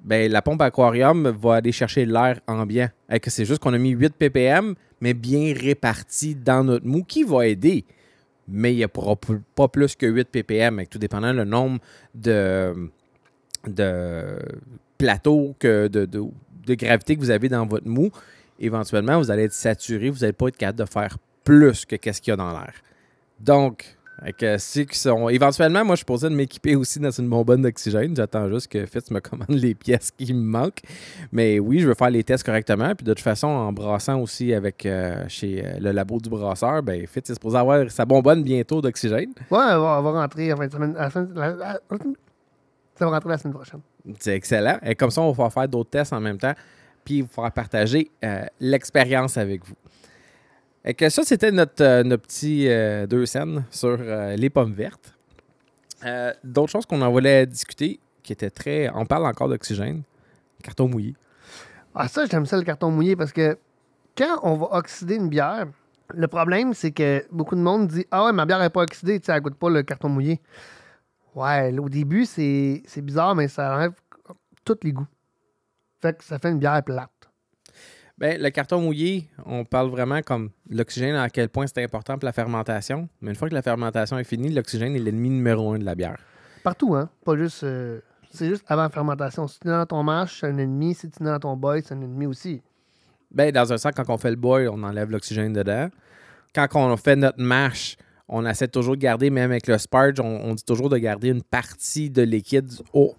ben, la pompe aquarium va aller chercher l'air ambiant. Eh, c'est juste qu'on a mis 8 ppm, mais bien réparti dans notre mou, qui va aider. Mais il n'y a pas plus que 8 ppm, tout dépendant le nombre de, de plateaux que de, gravité que vous avez dans votre mou. Éventuellement, vous allez être saturé, vous n'allez pas être capable de faire plus que ce qu'il y a dans l'air. Donc, que, si, euh, sont... Éventuellement, moi, je suis posé de m'équiper aussi dans une bonbonne d'oxygène. J'attends juste que Fitz me commande les pièces qui me manquent. Mais oui, je veux faire les tests correctement. Puis de toute façon, en brassant aussi avec euh, chez euh, le labo du brasseur, ben, Fitz est supposé avoir sa bonbonne bientôt d'oxygène. Ouais, on va, rentrer la semaine, prochaine. C'est excellent. Et comme ça, on va faire d'autres tests en même temps. Puis, il va partager l'expérience avec vous. Que ça, c'était notre, euh, notre, petit euh, deux scènes sur euh, les pommes vertes. D'autres choses qu'on en voulait discuter, qui étaient très. On parle encore d'oxygène, carton mouillé. Ah, ça, j'aime ça, le carton mouillé, parce que quand on va oxyder une bière, le problème, c'est que beaucoup de monde dit Ah ouais, ma bière n'est pas oxydée, tu sais, goûte pas le carton mouillé. Ouais, au début, c'est bizarre, mais ça enlève tous les goûts. Fait que ça fait une bière plate. Ben, le carton mouillé, on parle vraiment comme l'oxygène, à quel point c'est important pour la fermentation. Mais une fois que la fermentation est finie, l'oxygène est l'ennemi numéro un de la bière. Partout, hein? Pas juste. Euh, c'est juste avant la fermentation. Si tu es dans ton marche, c'est un ennemi. Si tu es dans ton boil, c'est un ennemi aussi. Bien, dans un sac, quand on fait le boil, on enlève l'oxygène dedans. Quand on fait notre marche, on essaie toujours de garder, même avec le sparge, on, dit toujours de garder une partie de liquide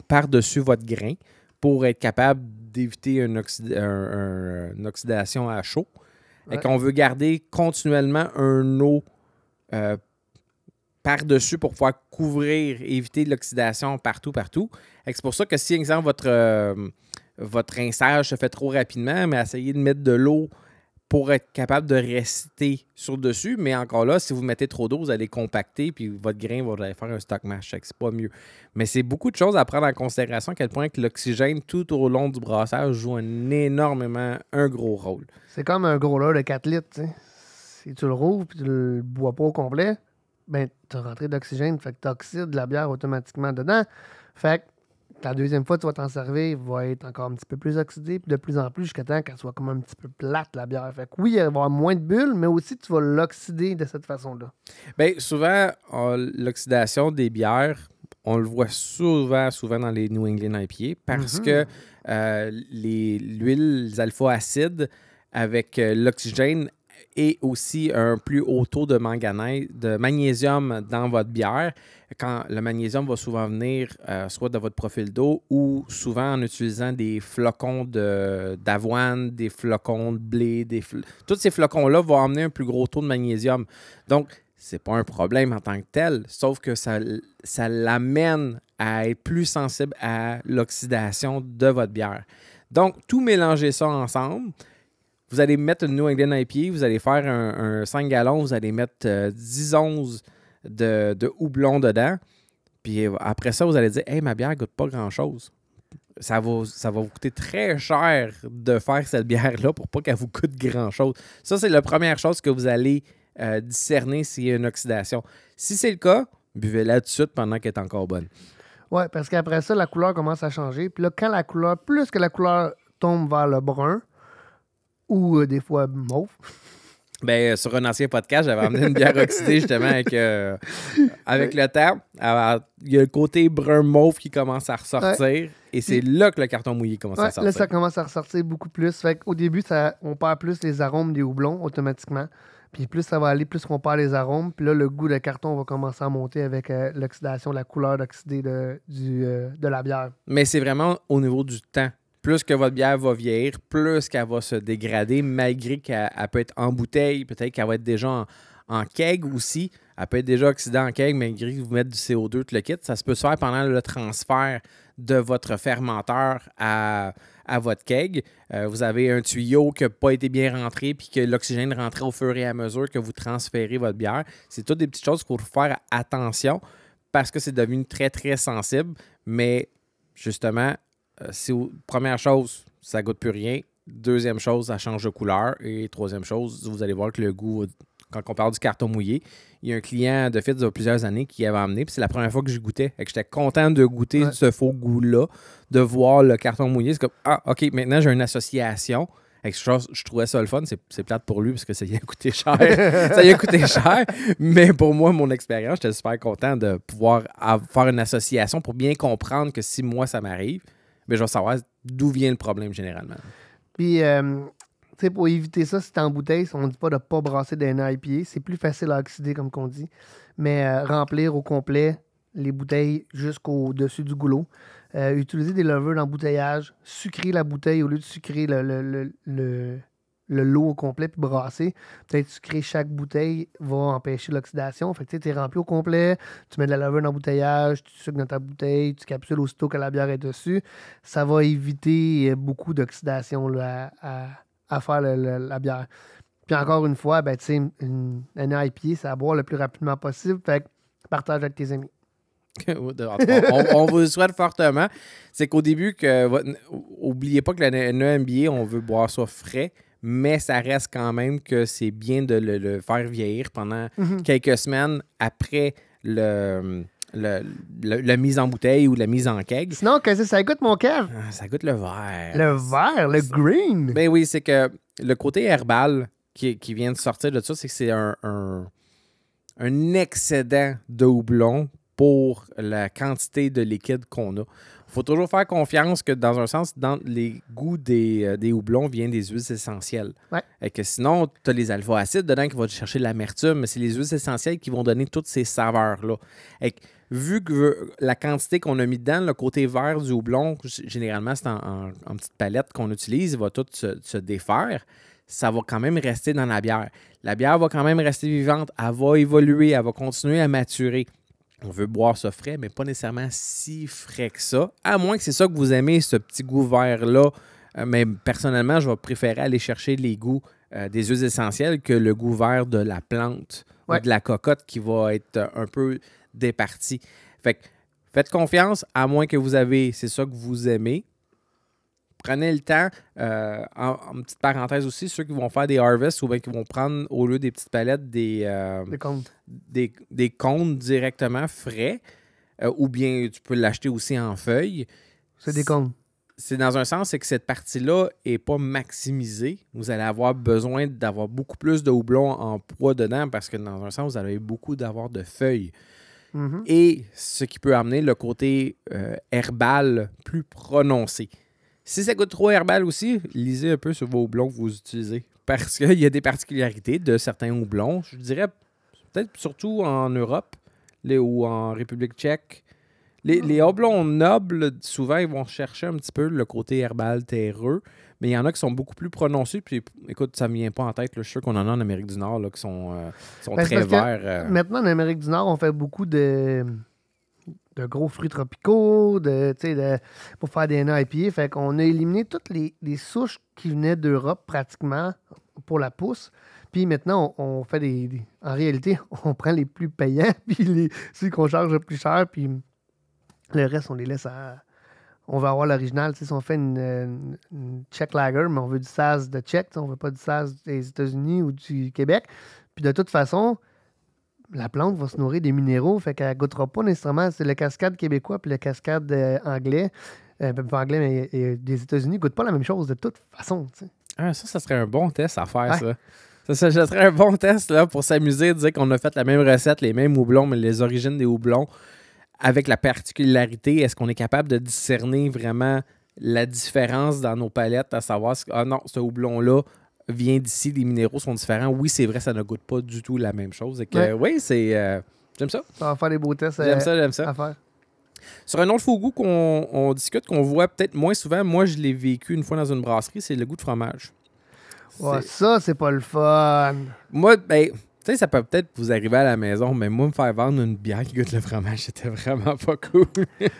par-dessus votre grain pour être capable d'éviter une, oxydation à chaud. Et qu'on veut garder continuellement un eau euh, par-dessus pour pouvoir couvrir éviter l'oxydation partout, partout. C'est pour ça que si, exemple, votre, euh, votre rinçage se fait trop rapidement, mais essayez de mettre de l'eau pour être capable de rester sur dessus. Mais encore là, si vous mettez trop d'eau, vous allez compacter, puis votre grain va faire un stock mash. C'est pas mieux. Mais c'est beaucoup de choses à prendre en considération à quel point que l'oxygène tout au long du brassage joue énormément, un gros rôle. C'est comme un gros là de 4 litres. Si tu le rouvres puis tu le bois pas au complet, ben, tu as rentré d'oxygène, fait que tu oxydes la bière automatiquement dedans. Fait que la deuxième fois, tu vas t'en servir, va être encore un petit peu plus oxydé, de plus en plus, jusqu'à temps qu'elle soit comme un petit peu plate, la bière. Fait que oui, elle va avoir moins de bulles, mais aussi tu vas l'oxyder de cette façon-là. Bien, souvent, l'oxydation des bières, on le voit souvent, souvent dans les New England IPA, parce mhm. que euh, l'huile alpha acides avec euh, l'oxygène et aussi un plus haut taux de, de magnésium dans votre bière, quand le magnésium va souvent venir euh, soit de votre profil d'eau ou souvent en utilisant des flocons d'avoine, des flocons de blé, des tous ces flocons-là vont amener un plus gros taux de magnésium. Donc, ce n'est pas un problème en tant que tel, sauf que ça, ça l'amène à être plus sensible à l'oxydation de votre bière. Donc, tout mélanger ça ensemble, vous allez mettre une New England IPA, vous allez faire un, 5 gallons, vous allez mettre 10 euh, onces de, houblon dedans. Puis euh, après ça, vous allez dire Hey, ma bière ne goûte pas grand-chose. Ça va, ça va vous coûter très cher de faire cette bière-là pour pas qu'elle vous coûte grand-chose. Ça, c'est la première chose que vous allez euh, discerner s'il y a une oxydation. Si c'est le cas, buvez-la tout de suite pendant qu'elle est encore bonne. Oui, parce qu'après ça, la couleur commence à changer. Puis là, quand la couleur, plus que la couleur tombe vers le brun, ou euh, des fois mauve. Ben, euh, sur un ancien podcast, j'avais amené une bière oxydée justement avec, euh, avec le temps. il y a le côté brun mauve qui commence à ressortir et c'est là que le carton mouillé commence à sortir. Là, ça commence à ressortir beaucoup plus. Fait Au début, ça, on perd plus les arômes des houblons automatiquement. Puis plus ça va aller, plus on perd les arômes. Puis là, le goût de carton va commencer à monter avec l'oxydation, la couleur oxydée de, du, de la bière. Mais c'est vraiment au niveau du temps plus que votre bière va vieillir, plus qu'elle va se dégrader, malgré qu'elle peut être en bouteille, peut-être qu'elle va être déjà en, keg aussi. Elle peut être déjà oxydée en keg, malgré que vous mettez du CO2, tout le kit. Ça se peut se faire pendant le transfert de votre fermenteur à, votre keg. Euh, vous avez un tuyau qui n'a pas été bien rentré, puis que l'oxygène rentrait au fur et à mesure que vous transférez votre bière. C'est toutes des petites choses qu'il faut faire attention parce que c'est devenu très, très sensible. Mais justement, c'est, euh, première chose, ça goûte plus rien. Deuxième chose, ça change de couleur. Et troisième chose, vous allez voir que le goût, quand on parle du carton mouillé, il y a un client de fait de plusieurs années qui avait amené, puis c'est la première fois que je goûtais. Et que j'étais content de goûter ce faux goût-là, de voir le carton mouillé. C'est comme Ah, OK, maintenant j'ai une association. je, trouvais ça le fun. C'est, c'est plate pour lui parce que ça y a coûté cher. ça y a coûté cher. Mais pour moi, mon expérience, j'étais super content de pouvoir faire une association pour bien comprendre que si moi ça m'arrive, mais je vais savoir d'où vient le problème généralement. Puis, euh, tu sais, pour éviter ça, si tu en bouteille, on ne dit pas de ne pas brasser d'un IPA. C'est plus facile à oxyder, comme qu'on dit. Mais euh, remplir au complet les bouteilles jusqu'au-dessus du goulot. Euh, utiliser des levures d'embouteillage. Sucrer la bouteille au lieu de sucrer le le lot au complet puis brasser. Peut-être tu crées chaque bouteille, va empêcher l'oxydation. Fait tu es rempli au complet, tu mets de la levure dans bouteillage, tu sucres dans ta bouteille, tu capsules aussitôt que la bière est dessus. Ça va éviter euh, beaucoup d'oxydation à, faire la bière. Puis encore une fois, ben, une, une pied, c'est à boire le plus rapidement possible. Fait partage avec tes amis. on, vous souhaite fortement. C'est qu'au début, que, oubliez pas que la NEMBA, on veut boire ça frais mais ça reste quand même que c'est bien de le, faire vieillir pendant mhm. quelques semaines après la mise en bouteille ou la mise en keg. Sinon, que ça, ça goûte mon cœur. Ah, ça goûte le vert. Le vert, le green. Ben oui, c'est que le côté herbal qui, vient de sortir de ça, c'est que c'est un, un excédent de houblon pour la quantité de liquide qu'on a faut toujours faire confiance que, dans un sens, dans les goûts des, euh, houblons viennent des huiles essentielles. Et que sinon, tu as les alpha-acides dedans qui vont te chercher l'amertume, mais c'est les huiles essentielles qui vont donner toutes ces saveurs-là. Et vu que la quantité qu'on a mis dedans, le côté vert du houblon, généralement, c'est en, petite palette qu'on utilise, il va tout se défaire ça va quand même rester dans la bière. La bière va quand même rester vivante, elle va évoluer, elle va continuer à maturer on veut boire ça frais, mais pas nécessairement si frais que ça. À moins que c'est ça que vous aimez, ce petit goût vert-là. Euh, mais personnellement, je vais préférer aller chercher les goûts euh, des huiles essentiels que le goût vert de la plante ou de la cocotte qui va être euh, un peu départi. Fait faites confiance, à moins que vous avez, c'est ça que vous aimez prenez le temps, euh, en, petite parenthèse aussi, ceux qui vont faire des harvests ou bien qui vont prendre au lieu des petites palettes des, euh, des, directement frais, euh, ou bien tu peux l'acheter aussi en feuilles. C'est des cônes. C'est dans un sens, c'est que cette partie-là n'est pas maximisée. Vous allez avoir besoin d'avoir beaucoup plus de houblon en poids dedans parce que dans un sens, vous allez beaucoup d'avoir de feuilles. Mm-hmm. Et ce qui peut amener le côté herbal plus prononcé. Si ça coûte trop herbal aussi, lisez un peu sur vos houblons que vous utilisez. Parce qu'il y a des particularités de certains houblons. Je dirais peut-être surtout en Europe ou en République tchèque. Les, ah. houblons nobles, souvent, ils vont chercher un petit peu le côté herbal, terreux. Mais il y en a qui sont beaucoup plus prononcés. Puis écoute, ça ne me vient pas en tête. Je suis qu'on en a en Amérique du Nord qui sont, euh, ben, très verts. Euh. Maintenant, en Amérique du Nord, on fait beaucoup de de gros fruits tropicaux, de, de, pour faire des IPA. Fait qu'on a éliminé toutes les, souches qui venaient d'Europe pratiquement pour la pousse. Puis maintenant, on, fait des, En réalité, on prend les plus payants, puis ceux qu'on charge le plus cher, puis le reste, on les laisse à. On va avoir l'original. Si on fait une, check Lager, mais on veut du SAS de check, on veut pas du SAS des États-Unis ou du Québec. Puis de toute façon, la plante va se nourrir des minéraux, fait qu'elle ne goûtera pas nécessairement. C'est le cascade québécois puis la cascade euh, anglais, euh, ben, anglais, mais des États-Unis, ne goûtent pas la même chose de toute façon. Ah, ça, ça serait un bon test à faire, ça. Ça, serait un bon test là, pour s'amuser, dire qu'on a fait la même recette, les mêmes houblons, mais les origines des houblons, avec la particularité, est-ce qu'on est capable de discerner vraiment la différence dans nos palettes, à savoir, ah non, ce houblon-là vient d'ici, les minéraux sont différents. Oui, c'est vrai, ça ne goûte pas du tout la même chose. Oui, c'est. Euh, j'aime ça. Ça va faire des beaux tests. J'aime euh, ça, j'aime ça. Sur un autre faux goût qu'on discute, qu'on voit peut-être moins souvent, moi je l'ai vécu une fois dans une brasserie, c'est le goût de fromage. ça, c'est pas le fun. Moi, ben, tu sais, ça peut peut-être vous arriver à la maison, mais moi, me faire vendre une bière qui goûte le fromage, c'était vraiment pas cool.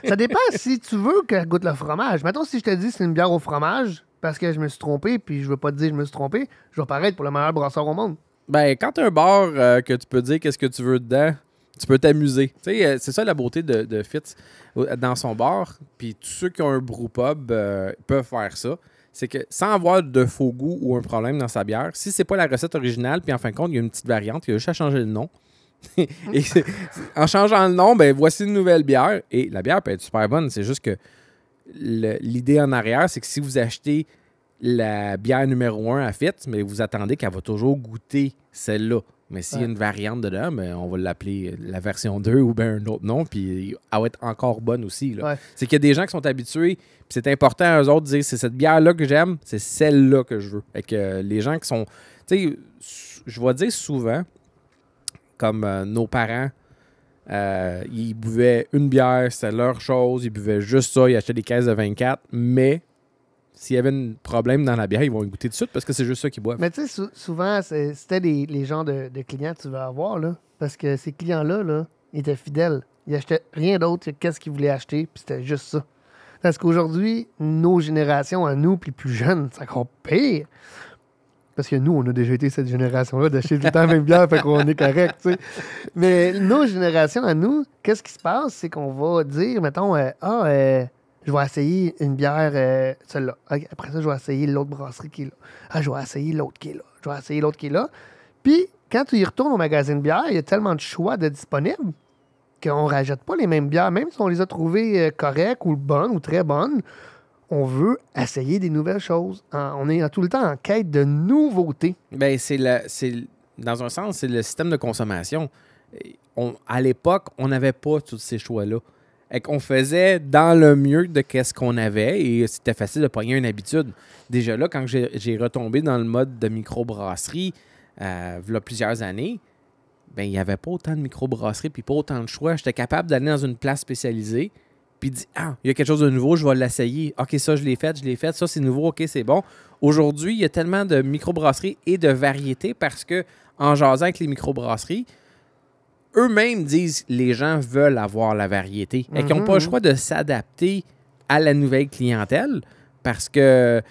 ça dépend si tu veux qu'elle goûte le fromage. Mettons, si je te dis c'est une bière au fromage, parce que je me suis trompé, puis je veux pas te dire que je me suis trompé, je vais paraître pour le meilleur brasseur au monde. Ben, quand as un bar euh, que tu peux dire qu'est-ce que tu veux dedans, tu peux t'amuser. Tu sais, euh, c'est ça la beauté de, Fitz euh, dans son bar. Puis tous ceux qui ont un brew peuvent faire ça. C'est que sans avoir de faux goût ou un problème dans sa bière, si c'est pas la recette originale, puis en fin de compte, il y a une petite variante, il y a juste à changer le nom. et en changeant le nom, ben voici une nouvelle bière. Et la bière peut être super bonne. C'est juste que l'idée en arrière, c'est que si vous achetez la bière numéro 1 à Fit, mais vous attendez qu'elle va toujours goûter celle-là. Mais s'il y a une variante dedans, ben, on va l'appeler euh, la version 2 ou bien un autre nom, puis elle va être encore bonne aussi. C'est qu'il y a des gens qui sont habitués, puis c'est important à eux autres de dire c'est cette bière-là que j'aime, c'est celle-là que je veux. Fait que euh, les gens qui sont. Tu sais, je vais dire souvent, comme euh, nos parents euh, ils buvaient une bière, c'était leur chose, ils buvaient juste ça, ils achetaient des caisses de 24, mais s'il y avait un problème dans la bière, ils vont goûter de suite parce que c'est juste ça qu'ils boivent. Mais tu sais, souvent, c'était les, gens de, clients que tu veux avoir, là, parce que ces clients-là, là, ils étaient fidèles. Ils achetaient rien d'autre que qu'est-ce qu'ils voulaient acheter, puis c'était juste ça. Parce qu'aujourd'hui, nos générations à nous, puis plus jeunes, c'est encore pire. Parce que nous, on a déjà été cette génération-là d'acheter tout le temps la même bière, fait qu'on est correct, tu sais. Mais nos générations, à nous, qu'est-ce qui se passe? C'est qu'on va dire, mettons, euh, ah, euh, je vais essayer une bière, euh, celle-là. Après ça, je vais essayer l'autre brasserie qui est là. Ah, je vais essayer l'autre qui est là. Je vais essayer l'autre qui est là. Puis, quand tu y retournes au magasin de bière, il y a tellement de choix de disponibles qu'on ne rajoute pas les mêmes bières, même si on les a trouvées correctes ou bonnes ou très bonnes on veut essayer des nouvelles choses. on est tout le temps en quête de nouveautés. Bien, c'est c'est, dans un sens, c'est le système de consommation. à l'époque, on n'avait pas tous ces choix-là. Et qu'on faisait dans le mieux de ce qu'on avait et c'était facile de pogner une habitude. Déjà là, quand j'ai, retombé dans le mode de microbrasserie, euh, il y a plusieurs années, ben, il n'y avait pas autant de microbrasserie et pas autant de choix. J'étais capable d'aller dans une place spécialisée, puis dit Ah, il y a quelque chose de nouveau, je vais l'essayer. OK, ça, je l'ai fait, je l'ai fait, ça, c'est nouveau, OK, c'est bon. Aujourd'hui, il y a tellement de microbrasseries et de variétés parce que, en jasant avec les microbrasseries, eux-mêmes disent les gens veulent avoir la variété et qu'ils n'ont pas le mhm. choix de s'adapter à la nouvelle clientèle parce que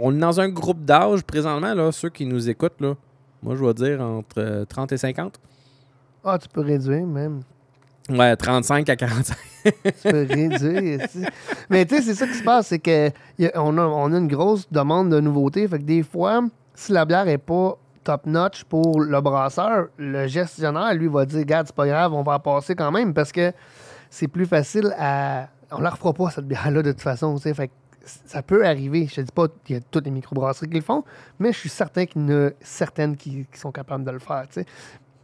on est dans un groupe d'âge présentement, là, ceux qui nous écoutent, là, moi, je vais dire entre 30 euh, et 50. Ah, tu peux réduire même. Ouais, 35 à 45. tu peux réduire. Mais tu sais, c'est ça qui se passe, c'est qu'on a, on a une grosse demande de nouveautés. Fait que des fois, si la bière n'est pas top-notch pour le brasseur, le gestionnaire, lui, va dire Garde, c'est pas grave, on va en passer quand même parce que c'est plus facile à. On la refera pas, cette bière-là, de toute façon. T'sais. Fait que ça peut arriver. Je ne dis pas qu'il y a toutes les microbrasseries qui le font, mais je suis certain qu'il y en a certaines qui, sont capables de le faire. sais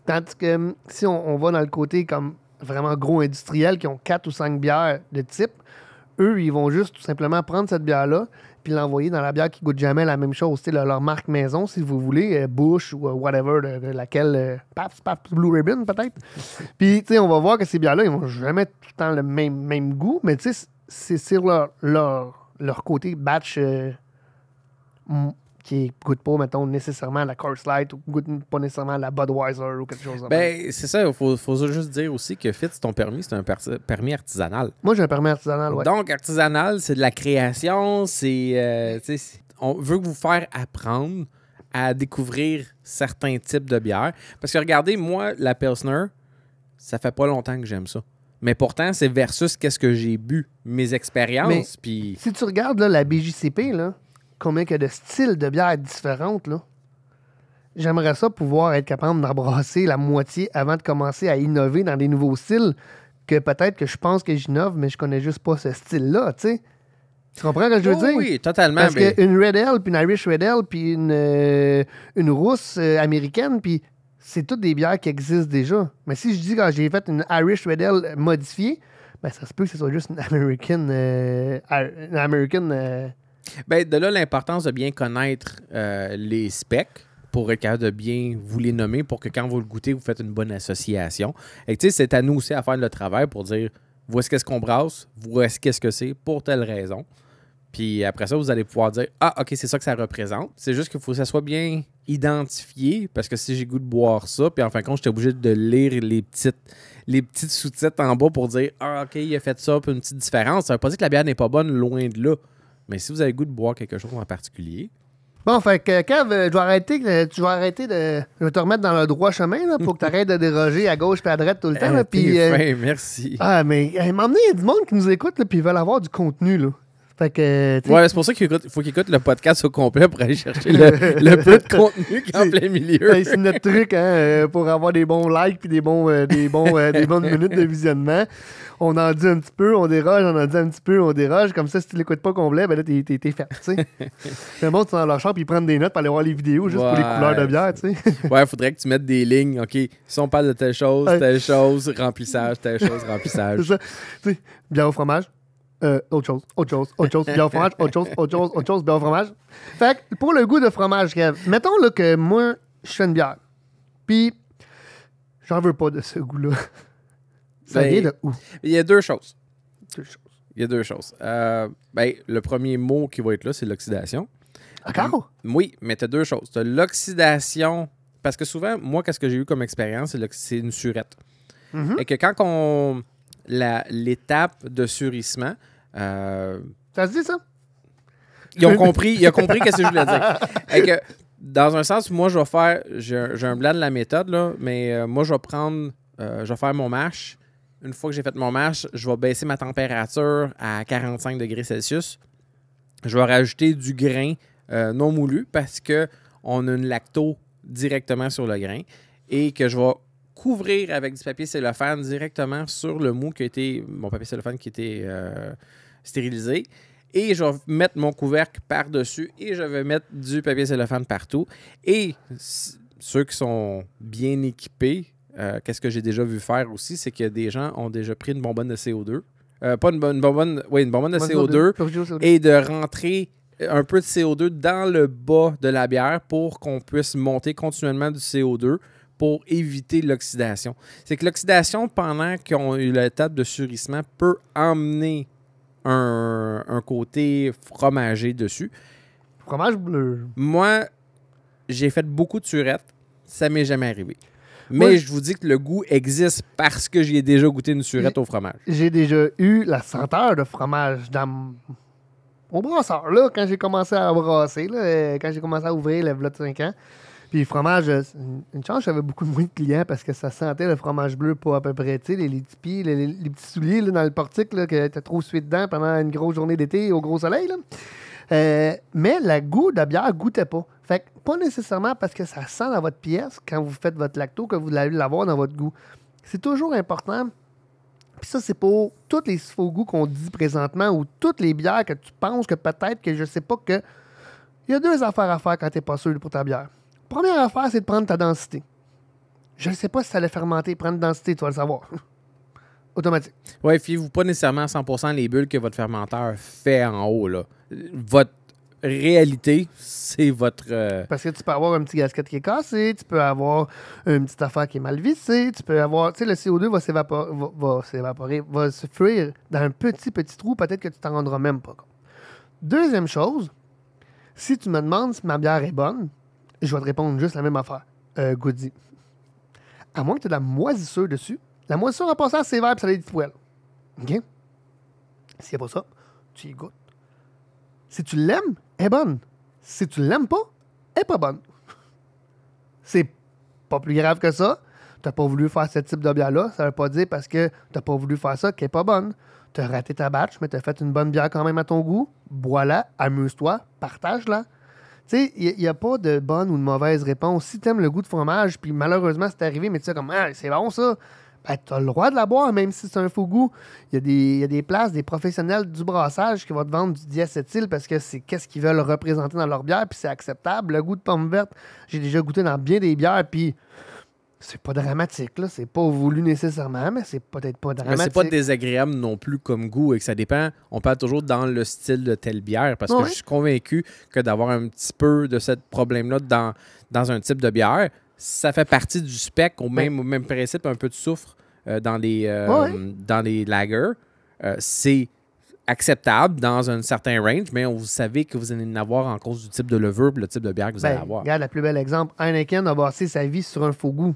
Tandis que si on va dans le côté comme vraiment gros industriels qui ont quatre ou cinq bières de type, eux, ils vont juste tout simplement prendre cette bière-là puis l'envoyer dans la bière qui goûte jamais la même chose. c'est leur, marque maison, si vous voulez, euh, Bush ou euh, whatever, de, laquelle... Euh, Blue Ribbon, peut-être. puis, on va voir que ces bières-là, ils vont jamais tout le temps le même, même goût, mais c'est sur leur, leur, leur côté batch qui goûtent pas, mettons, nécessairement la Coors Light ou goûte pas nécessairement la Budweiser ou quelque chose comme ça. ben, c'est ça. Il faut, juste dire aussi que Fitz, ton permis, c'est un permis artisanal. Moi, j'ai un permis artisanal, oui. Donc, artisanal, c'est de la création, euh, c'est. on veut vous faire apprendre à découvrir certains types de bières. Parce que regardez, moi, la Pilsner, ça fait pas longtemps que j'aime ça. Mais pourtant, c'est versus qu'est-ce que j'ai bu, mes expériences. puis... Si tu regardes là, la BJCP, là, combien a de styles de bières différentes, là. J'aimerais ça pouvoir être capable d'embrasser la moitié avant de commencer à innover dans des nouveaux styles que peut-être que je pense que j'innove, mais je connais juste pas ce style-là, tu sais. Tu comprends ce que je veux dire? Oui, totalement. Parce qu'une Red Ale, puis une Irish Red Ale, puis une, euh, rousse euh, américaine, puis c'est toutes des bières qui existent déjà. Mais si je dis que j'ai fait une Irish Red Ale modifiée, ben ça se peut que ce soit juste une American, euh, une American ben, de là, l'importance de bien connaître euh, les specs pour être capable de bien vous les nommer pour que quand vous le goûtez, vous faites une bonne association. Et tu sais, c'est à nous aussi à faire le travail pour dire voici qu'est-ce qu'on brasse, est-ce qu'est-ce que c'est pour telle raison. Puis après ça, vous allez pouvoir dire Ah, OK, c'est ça que ça représente. C'est juste qu'il faut que ça soit bien identifié parce que si j'ai goût de boire ça, puis en fin de compte, j'étais obligé de lire les petites, les petites sous-titres en bas pour dire Ah, OK, il a fait ça, puis une petite différence. Ça veut pas dire que la bière n'est pas bonne, loin de là. Mais si vous avez le goût de boire quelque chose en particulier. Bon, fait que Kev, euh, je vais arrêter, euh, tu vas arrêter de. Je vais te remettre dans le droit chemin là, pour que tu arrêtes de déroger à gauche et à droite tout le temps. Eh, là, puis, euh, merci. Ah, mais eh, il y a du monde qui nous écoute et ils veulent avoir du contenu. là. Fait que, ouais, c'est pour ça qu'il faut qu'ils écoutent le podcast au complet pour aller chercher le, peu de contenu qui est en plein milieu. c'est notre truc hein, pour avoir des bons likes et des, bons, des, des bonnes minutes de visionnement on en dit un petit peu, on déroge, on en dit un petit peu, on déroge. Comme ça, si tu l'écoutes pas complet, ben là, t'es, t'es, fait, tu sais. le monde, dans leur chambre, puis ils prennent des notes pour aller voir les vidéos juste pour les couleurs de bière, tu sais. ouais, faudrait que tu mettes des lignes. OK, si on parle de telle chose, telle chose, remplissage, telle chose, remplissage. C'est ça. Tu sais, bière au fromage, euh, autre chose, autre chose, autre chose, bière au fromage, autre chose, autre chose, autre chose, bien au fromage. Fait que pour le goût de fromage, mettons là, que moi, je fais une bière, puis j'en veux pas de ce goût-là. Ben, il y a deux choses. Il y a deux choses. Euh, ben, le premier mot qui va être là, c'est l'oxydation. D'accord Oui, mais tu as deux choses. Tu as l'oxydation, parce que souvent, moi, qu'est-ce que j'ai eu comme expérience, c'est une surette. Mm-hmm. Et que quand on. L'étape de surissement. Euh, ça se dit ça? Ils ont compris, ils ont compris qu'est-ce que je voulais dire. dans un sens, moi, je vais faire. J'ai un blanc de la méthode, là, mais euh, moi, je vais prendre. je vais faire mon match une fois que j'ai fait mon marche, je vais baisser ma température à 45 degrés Celsius. Je vais rajouter du grain euh, non moulu parce qu'on a une lacto directement sur le grain et que je vais couvrir avec du papier cellophane directement sur le mou qui a été mon papier cellophane qui était euh, stérilisé et je vais mettre mon couvercle par-dessus et je vais mettre du papier cellophane partout et ceux qui sont bien équipés euh, qu'est-ce que j'ai déjà vu faire aussi, c'est que des gens ont déjà pris une bonbonne de CO2. Euh, pas une, bonbonne, oui, une bonbonne de CO2, et de rentrer euh, un peu de CO2 dans le bas de la bière pour qu'on puisse monter continuellement du CO2 pour éviter l'oxydation. C'est que l'oxydation, pendant qu'on a eu l'étape de surissement, peut emmener un, côté fromager dessus. Fromage bleu. Moi, j'ai fait beaucoup de surettes. Ça m'est jamais arrivé. Mais je vous dis que le goût existe parce que j'ai déjà goûté une surette au fromage. J'ai déjà eu la senteur de fromage au brasseur, là, quand j'ai commencé à brasser, euh, quand j'ai commencé à ouvrir, de 5 ans. Puis le fromage, euh, une chance, j'avais beaucoup moins de clients parce que ça sentait le fromage bleu pas à peu près, tu sais, les, les, petits les, petits souliers dans le portique, qui que trop suite dedans pendant une grosse journée d'été au gros soleil, euh, mais la goût de la bière goûtait pas pas nécessairement parce que ça sent dans votre pièce quand vous faites votre lacto que vous allez l'avoir dans votre goût. C'est toujours important. Puis ça, c'est pour tous les faux goûts qu'on dit présentement ou toutes les bières que tu penses que peut-être que je sais pas que. Il y a deux affaires à faire quand tu n'es pas sûr pour ta bière. Première affaire, c'est de prendre ta densité. Je ne sais pas si ça allait fermenter, prendre densité, tu vas le savoir. Automatique. Oui, fiez-vous pas nécessairement à 100% les bulles que votre fermenteur fait en haut. Là. Votre réalité, c'est votre. Euh, Parce que tu peux avoir un petit gasket qui est cassé, tu peux avoir une petite affaire qui est mal vissée, tu peux avoir. Tu sais, le CO2 va s'évaporer, va, s'évaporer, va se fuir dans un petit, petit trou, peut-être que tu t'en rendras même pas compte. Deuxième chose, si tu me demandes si ma bière est bonne, je vais te répondre juste la même affaire. Euh, goody. À moins que tu aies de la moisissure dessus. La moisissure en passant, c'est vert et ça va être OK? S'il n'y a pas ça, tu y goûtes. Si tu l'aimes, est bonne. Si tu l'aimes pas, elle est pas bonne. C'est pas plus grave que ça. T'as pas voulu faire ce type de bière-là, ça veut pas dire parce que t'as pas voulu faire ça qu'elle est pas bonne. as raté ta batch, mais as fait une bonne bière quand même à ton goût. Bois-la, amuse-toi, partage-la. Tu sais, il n'y a, pas de bonne ou de mauvaise réponse. Si t'aimes le goût de fromage, puis malheureusement c'est arrivé, mais tu sais comme ah, c'est bon ça, ben, tu as le droit de la boire, même si c'est un faux goût. Il y, a des, places, des professionnels du brassage qui vont te vendre du diacétyl parce que c'est qu'est-ce qu'ils veulent représenter dans leur bière, puis c'est acceptable. Le goût de pomme verte, j'ai déjà goûté dans bien des bières, puis c'est pas dramatique, là. C'est pas voulu nécessairement, mais c'est peut-être pas dramatique. Mais c'est pas désagréable non plus comme goût et que ça dépend. On parle toujours dans le style de telle bière parce que je suis convaincu que d'avoir un petit peu de ce problème-là dans, dans un type de bière, ça fait partie du spec, au même, même principe, un peu de soufre euh, dans, les, euh, dans les lagers. Euh, c'est acceptable dans un certain range, mais vous savez que vous allez en avoir en cause du type de levure le type de bière que vous allez ben, avoir. Regarde, le plus bel exemple, Heineken a basé sa vie sur un faux goût.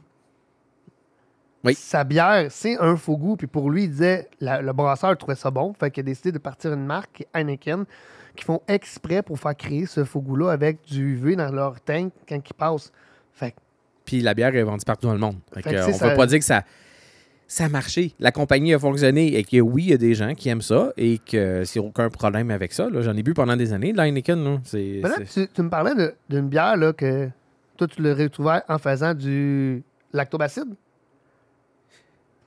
Sa bière, c'est un faux goût. Puis pour lui, il disait, le brasseur trouvait ça bon. Fait qu'il a décidé de partir une marque, Heineken, qui font exprès pour faire créer ce faux goût-là avec du UV dans leur tank quand ils passent. Puis la bière est vendue partout dans le monde. on ne peut pas dire que ça ça a marché. La compagnie a fonctionné et que oui, il y a des gens qui aiment ça et que c'est aucun problème avec ça. J'en ai bu pendant des années. De Tu, me parlais d'une bière là, que toi, tu l'as trouvée en faisant du lactobacide.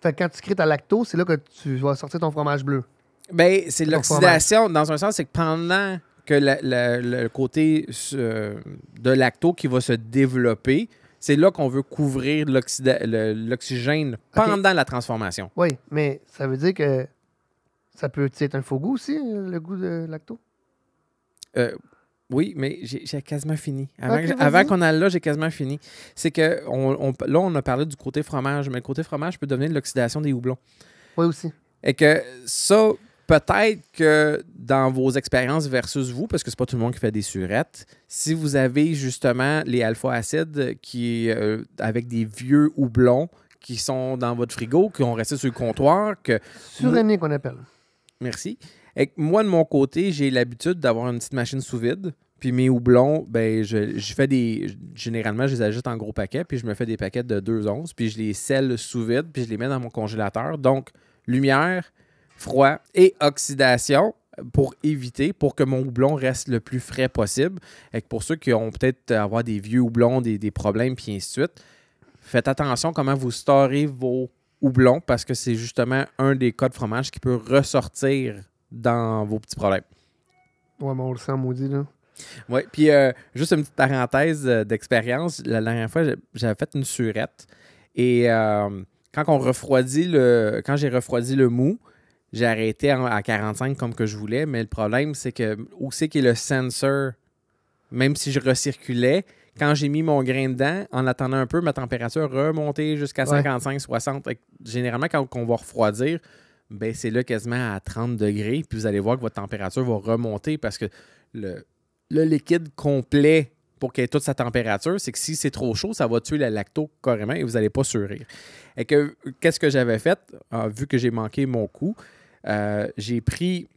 Fait quand tu crées ta lacto, c'est là que tu vas sortir ton fromage bleu. Ben, c'est l'oxydation. Dans un sens, c'est que pendant que le côté euh, de lacto qui va se développer, c'est là qu'on veut couvrir l'oxygène pendant la transformation. Oui, mais ça veut dire que ça peut être un faux goût aussi, euh, le goût de lacto? Euh, oui, mais j'ai quasiment fini. Avant, qu'on aille là, j'ai quasiment fini. C'est que là, on a parlé du côté fromage, mais le côté fromage peut devenir de l'oxydation des houblons. Oui, aussi. Et que ça, peut-être que dans vos expériences versus vous, parce que c'est pas tout le monde qui fait des surettes, si vous avez justement les alpha-acides qui euh, avec des vieux houblons qui sont dans votre frigo, qui ont resté sur le comptoir, que aînés qu'on appelle. Merci. moi de mon côté, j'ai l'habitude d'avoir une petite machine sous vide. Puis mes houblons, ben je, fais des. Généralement, je les ajoute en gros paquets, puis je me fais des paquets de 2 onces, puis je les scelle sous vide, puis je les mets dans mon congélateur. Donc, lumière, froid et oxydation pour éviter, pour que mon houblon reste le plus frais possible. Et pour ceux qui ont peut-être euh, avoir des vieux houblons, des, des, problèmes, puis ainsi de suite, faites attention comment vous storez vos houblons parce que c'est justement un des cas de fromage qui peut ressortir dans vos petits problèmes. Ouais, mais on le sent maudit, là. Oui, puis euh, juste une petite parenthèse euh, d'expérience. La dernière fois, j'avais fait une surette et quand on refroidit le, quand j'ai refroidi le mou, j'ai arrêté à 45 comme que je voulais, mais le problème, c'est que où c'est qu'est le sensor, même si je recirculais, quand j'ai mis mon grain dedans, en attendant un peu, ma température remontait jusqu'à 55-60. Généralement, quand on va refroidir, ben c'est là quasiment à 30 degrés, puis vous allez voir que votre température va remonter parce que le, le liquide complet pour qu'il ait toute sa température, c'est que si c'est trop chaud, ça va tuer la lacto carrément et vous n'allez pas sourire. Et qu'est-ce que j'avais fait, ah, vu que j'ai manqué mon coup, euh, j'ai pris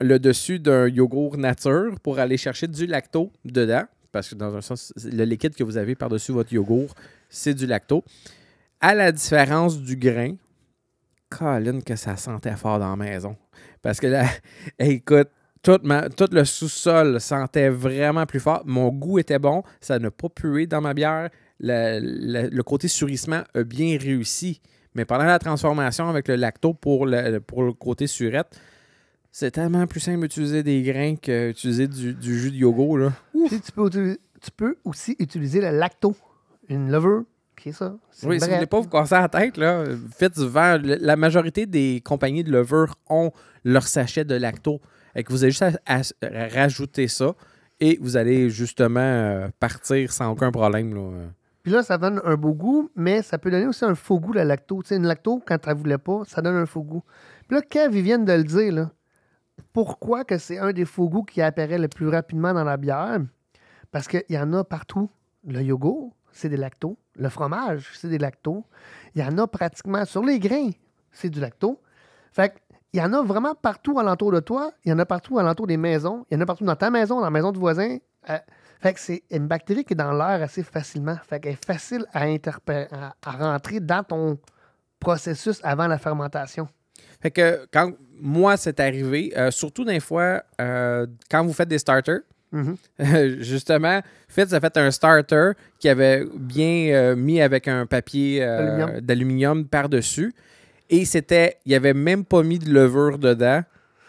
le dessus d'un yogourt nature pour aller chercher du lacto dedans, parce que dans un sens, le liquide que vous avez par-dessus votre yogourt, c'est du lacto. À la différence du grain, Colin, que ça sentait fort dans la maison. Parce que là, écoute, tout, le sous-sol sentait vraiment plus fort. Mon goût était bon. Ça n'a pas pué dans ma bière. Le, côté surissement a bien réussi. Mais pendant la transformation avec le lacto pour le, pour le côté surette, c'est tellement plus simple d'utiliser des grains qu'utiliser du, du jus de yogourt. tu, peux, aussi utiliser le lacto, une levure est ça. Oui, si vous voulez pas vous casser la tête, là, faites du La majorité des compagnies de levure ont leur sachet de lacto. Et que vous avez juste à, rajouter ça et vous allez justement euh, partir sans aucun problème. Puis là, ça donne un beau goût, mais ça peut donner aussi un faux goût, la lacto. Tu sais, une lacto, quand elle voulait pas, ça donne un faux goût. Puis là, quand ils viennent de le dire, là, pourquoi que c'est un des faux goûts qui apparaît le plus rapidement dans la bière? Parce qu'il y en a partout. Le yogourt, c'est des lactos. Le fromage, c'est des lactos. Il y en a pratiquement sur les grains, c'est du lacto. Fait il y en a vraiment partout alentour de toi, il y en a partout alentour des maisons, il y en a partout dans ta maison, dans la maison du voisin. Euh, fait que c'est une bactérie qui est dans l'air assez facilement. Fait qu'elle est facile à, rentrer dans ton processus avant la fermentation. Fait que quand moi, c'est arrivé, euh, surtout des fois, euh, quand vous faites des starters, mm-hmm. Justement, Fitz a fait un starter qui avait bien euh, mis avec un papier d'aluminium par-dessus. Et c'était, il avait même pas mis de levure dedans.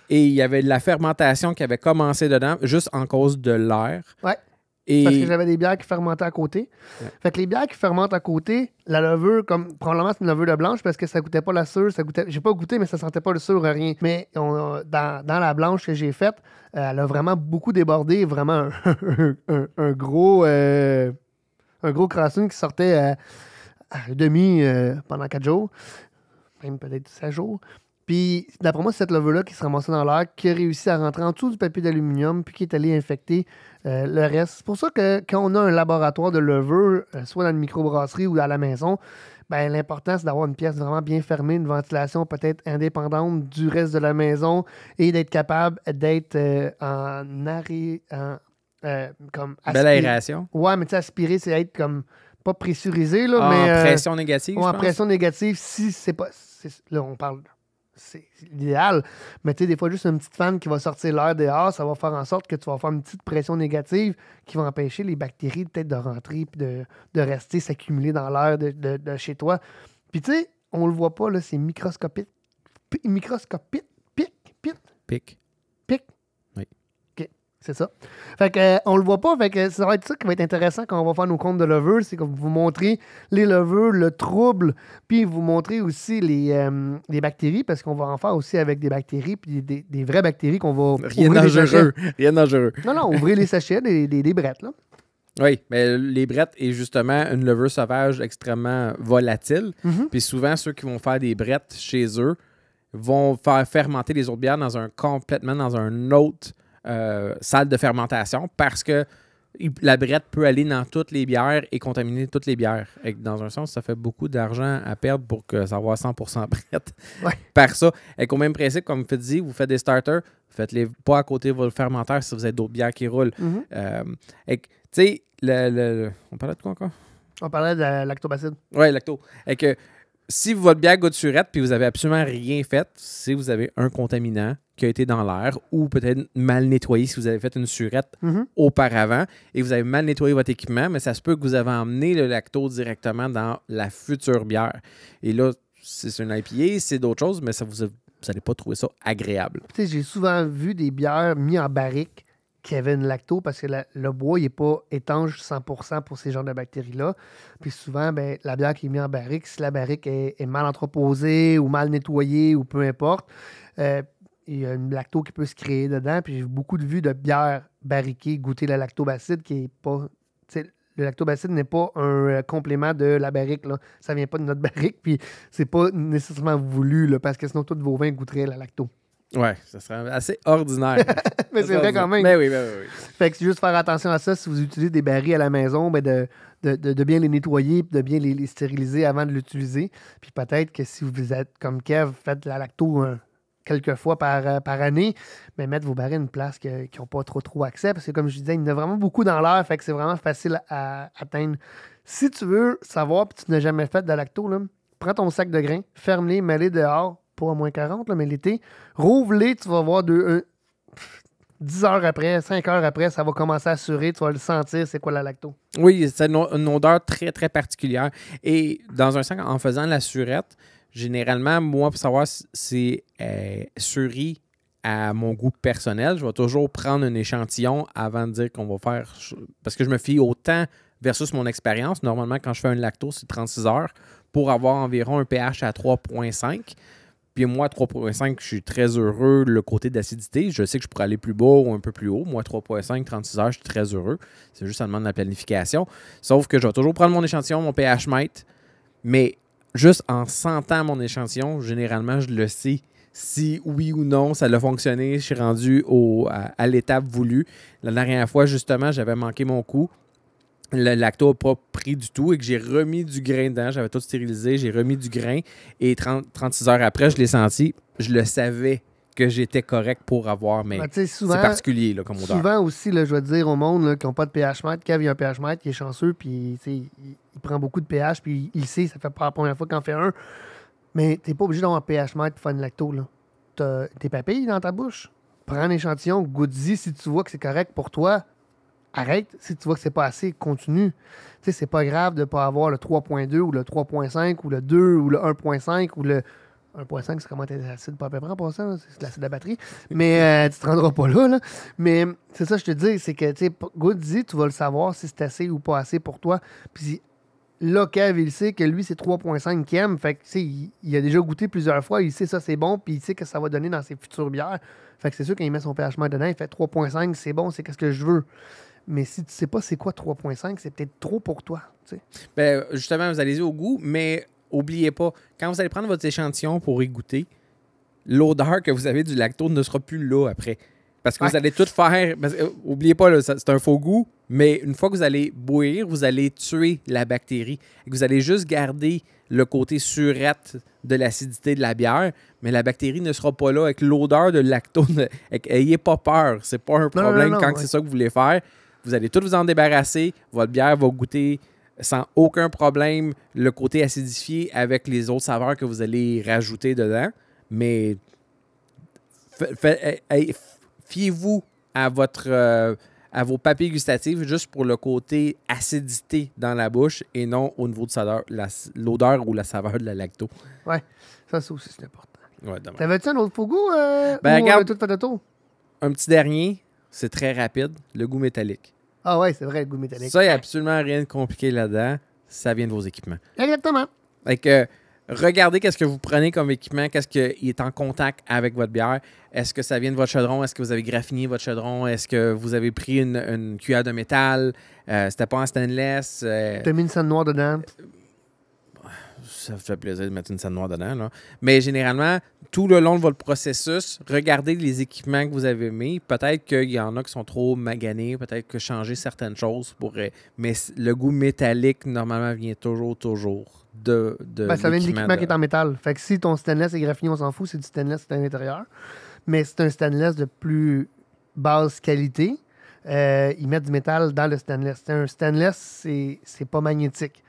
Et il y avait de la fermentation qui avait commencé dedans juste en cause de l'air. Ouais. Parce que j'avais des bières qui fermentaient à côté. Fait que les bières qui fermentent à côté, la levure, comme probablement c'est une levure de blanche parce que ça goûtait pas la sûre, ça goûtait. J'ai pas goûté, mais ça sentait pas le sûr rien. Mais dans, la blanche que j'ai faite, euh, elle a vraiment beaucoup débordé, vraiment un, gros un gros euh, qui sortait à, demi euh, pendant quatre jours. Même peut-être 16 jours. Puis, d'après moi, c'est cette levure-là qui se ramassait dans l'air, qui a réussi à rentrer en dessous du papier d'aluminium, puis qui est allé infecter euh, le reste. C'est pour ça que quand on a un laboratoire de levure, euh, soit dans une microbrasserie ou à la maison, ben, l'important, c'est d'avoir une pièce vraiment bien fermée, une ventilation peut-être indépendante du reste de la maison et d'être capable d'être euh, en arrêt. En, comme Belle aération. Ouais, mais tu sais, aspirer, c'est être comme pas pressurisé, là, ah, mais. En pression négative. ou en pression négative, si c'est pas. Là, on parle c'est l'idéal. Mais tu sais, des fois, juste une petite fan qui va sortir l'air dehors, ça va faire en sorte que tu vas faire une petite pression négative qui va empêcher les bactéries peut-être de rentrer puis de, rester s'accumuler dans l'air de, chez toi. Puis tu sais, on le voit pas, là, c'est microscopique. microscopique, pic, pic. Pic. C'est ça. Fait que, euh, on le voit pas. Fait que ça va être ça qui va être intéressant quand on va faire nos comptes de levure. C'est que vous montrez les levures, le trouble, puis vous montrez aussi les, euh, bactéries, parce qu'on va en faire aussi avec des bactéries, puis des, des vraies bactéries qu'on va. Rien dangereux. Rien dangereux. Non, non, ouvrez les sachets des, des, brettes, là. Oui, mais les brettes est justement une levure sauvage extrêmement volatile. Mm-hmm. Puis souvent, ceux qui vont faire des brettes chez eux vont faire fermenter les autres bières dans un complètement dans un autre euh, salle de fermentation parce que la brette peut aller dans toutes les bières et contaminer toutes les bières. dans un sens, ça fait beaucoup d'argent à perdre pour que ça soit 100% brette par ça. Et même principe, comme vous dit, vous faites des starters, faites-les pas à côté de votre fermenteur si vous avez d'autres bières qui roulent. Mhm. Euh, tu sais, le, on parlait de quoi encore? On parlait de l'actobacide. Oui, lacto. Et que si votre bière goûte surette puis vous avez absolument rien fait, si vous avez un contaminant qui a été dans l'air ou peut-être mal nettoyé si vous avez fait une surette mhm. auparavant et vous avez mal nettoyé votre équipement, mais ça se peut que vous avez emmené le lacto directement dans la future bière. Et là, c'est un IPA, c'est d'autres choses, mais ça vous, a, pas trouver ça agréable. J'ai souvent vu des bières mises en barrique avait une Lacto parce que le bois n'est pas étanche 100% pour ces genres de bactéries-là. Puis souvent, ben, la bière qui est mise en barrique, si la barrique est, mal entreposée ou mal nettoyée ou peu importe, euh, il y a une lacto qui peut se créer dedans. Puis j'ai beaucoup de vues de bières barriquées goûter la lactobacide qui n'est pas. Le lactobacide n'est pas un euh, complément de la barrique. Ça Ça vient pas de notre barrique, puis c'est pas nécessairement voulu parce que sinon, tous vos vins goûteraient la lacto. Ouais, ça serait assez ordinaire. mais c'est vrai quand même. Mais ben oui, ben oui, oui. Fait que juste faire attention à ça. Si vous utilisez des barils à la maison, ben de, de, bien les nettoyer, de bien les, stériliser avant de l'utiliser. Puis peut-être que si vous êtes comme Kev, faites la lacto quelques fois par, euh, par année, mais mettre vos barils à une place qui n'ont pas trop trop accès. Parce que comme je disais, il y en a vraiment beaucoup dans l'air. Fait que c'est vraiment facile à, atteindre. Si tu veux savoir, puis tu n'as jamais fait de lacto, prends ton sac de grains, ferme-les, mets-les dehors, pas à moins 40, mais l'été, rouvre tu vas voir de 10 heures après, 5 heures après, ça va commencer à surer, tu vas le sentir, c'est quoi la lacto. Oui, c'est une odeur très, très particulière. Et dans un sens, en faisant la surette, généralement, moi, pour savoir si c'est euh, suri à mon goût personnel, je vais toujours prendre un échantillon avant de dire qu'on va faire. Parce que je me fie autant versus mon expérience. Normalement, quand je fais un lacto, c'est 36 heures pour avoir environ un pH à 3,5. Puis moi, 3.5, je suis très heureux le côté d'acidité. Je sais que je pourrais aller plus bas ou un peu plus haut. Moi, 3.5, 36 heures, je suis très heureux. C'est juste ça demande de la planification. Sauf que je vais toujours prendre mon échantillon, mon pH mate mais juste en sentant mon échantillon, généralement, je le sais si oui ou non ça a fonctionné. Je suis rendu au, à l'étape voulue. La dernière fois, justement, j'avais manqué mon coup le lacto n'a pas pris du tout et que j'ai remis du grain dedans. J'avais tout stérilisé, j'ai remis du grain et 36 heures après, je l'ai senti. Je le savais que j'étais correct pour avoir, mais ben, c'est particulier là, comme odeur. Souvent aussi, je vais dire au monde qui n'ont pas de pH mètre, Kev, il a un pH mètre qui est chanceux, puis il, prend beaucoup de pH, puis il, sait, ça fait pas la première fois qu'on fait un. Mais tu n'es pas obligé d'avoir un pH mètre pour faire une lacto. Tu as tes papilles dans ta bouche. Prends un échantillon, goûte-y si tu vois que c'est correct pour toi arrête. Si tu vois que c'est pas assez, continue. Tu sais, c'est pas grave de pas avoir le 3.2 ou le 3.5 ou le 2 ou le 1.5 ou le 1.5, c'est comment t'es acide pas à peu près en passant, c'est l'acide de la batterie. Mais euh, tu te rendras pas là, là. Mais c'est ça, je te dis, c'est que, tu sais, good tu vas le savoir si c'est assez ou pas assez pour toi. Puis là, Kev, il sait que lui, c'est 3.5 qu'il aime. Fait que, tu sais, il, a déjà goûté plusieurs fois, il sait ça, c'est bon, puis il sait que ça va donner dans ses futures bières. Fait que c'est sûr, quand il met son pH dedans, il fait 3.5, c'est bon, c'est qu'est-ce que je veux. Mais si tu sais pas c'est quoi 3.5, c'est peut-être trop pour toi. ben, justement, vous allez au goût, mais oubliez pas, quand vous allez prendre votre échantillon pour y goûter, l'odeur que vous avez du lactose ne sera plus là après. Parce que vous allez tout faire. n'oubliez euh, oubliez pas, c'est un faux goût, mais une fois que vous allez bouillir, vous allez tuer la bactérie. vous allez juste garder le côté surette de l'acidité de la bière, mais la bactérie ne sera pas là avec l'odeur de lactone. Ayez pas peur, c'est pas un problème quand c'est ça que vous voulez faire. Vous allez tout vous en débarrasser. Votre bière va goûter sans aucun problème le côté acidifié avec les autres saveurs que vous allez rajouter dedans. Mais eh, eh, fiez-vous à votre euh, à vos papiers gustatives juste pour le côté acidité dans la bouche et non au niveau de l'odeur ou la saveur de la lacto. Oui, ça, aussi c'est important. T'avais-tu un autre faux goût euh, ben, euh, Un petit dernier, c'est très rapide, le goût métallique. Ah ouais, c'est vrai, le goût métallique. Ça, il n'y a absolument rien de compliqué là-dedans. Ça vient de vos équipements. Exactement. Fait que, regardez qu'est-ce que vous prenez comme équipement, qu'est-ce qui est en contact avec votre bière. Est-ce que ça vient de votre chaudron? Est-ce que vous avez graffiné votre chaudron? Est-ce que vous avez pris une, cuillère de métal? Euh, c'était pas en stainless? Euh, T'as mis une noire dedans? ça fait plaisir de mettre une scène noire dedans. Mais généralement, tout le long de votre processus, regardez les équipements que vous avez mis. Peut-être qu'il y en a qui sont trop maganés, peut-être que changer certaines choses pourrait. Mais le goût métallique, normalement, vient toujours, toujours de. de ben, ça vient de l'équipement qui est en métal. Fait que si ton stainless est graffiné, on s'en fout, c'est du stainless, c'est à l'intérieur. Mais c'est un stainless de plus basse qualité. Euh, ils mettent du métal dans le stainless. Un stainless, c'est pas magnétique.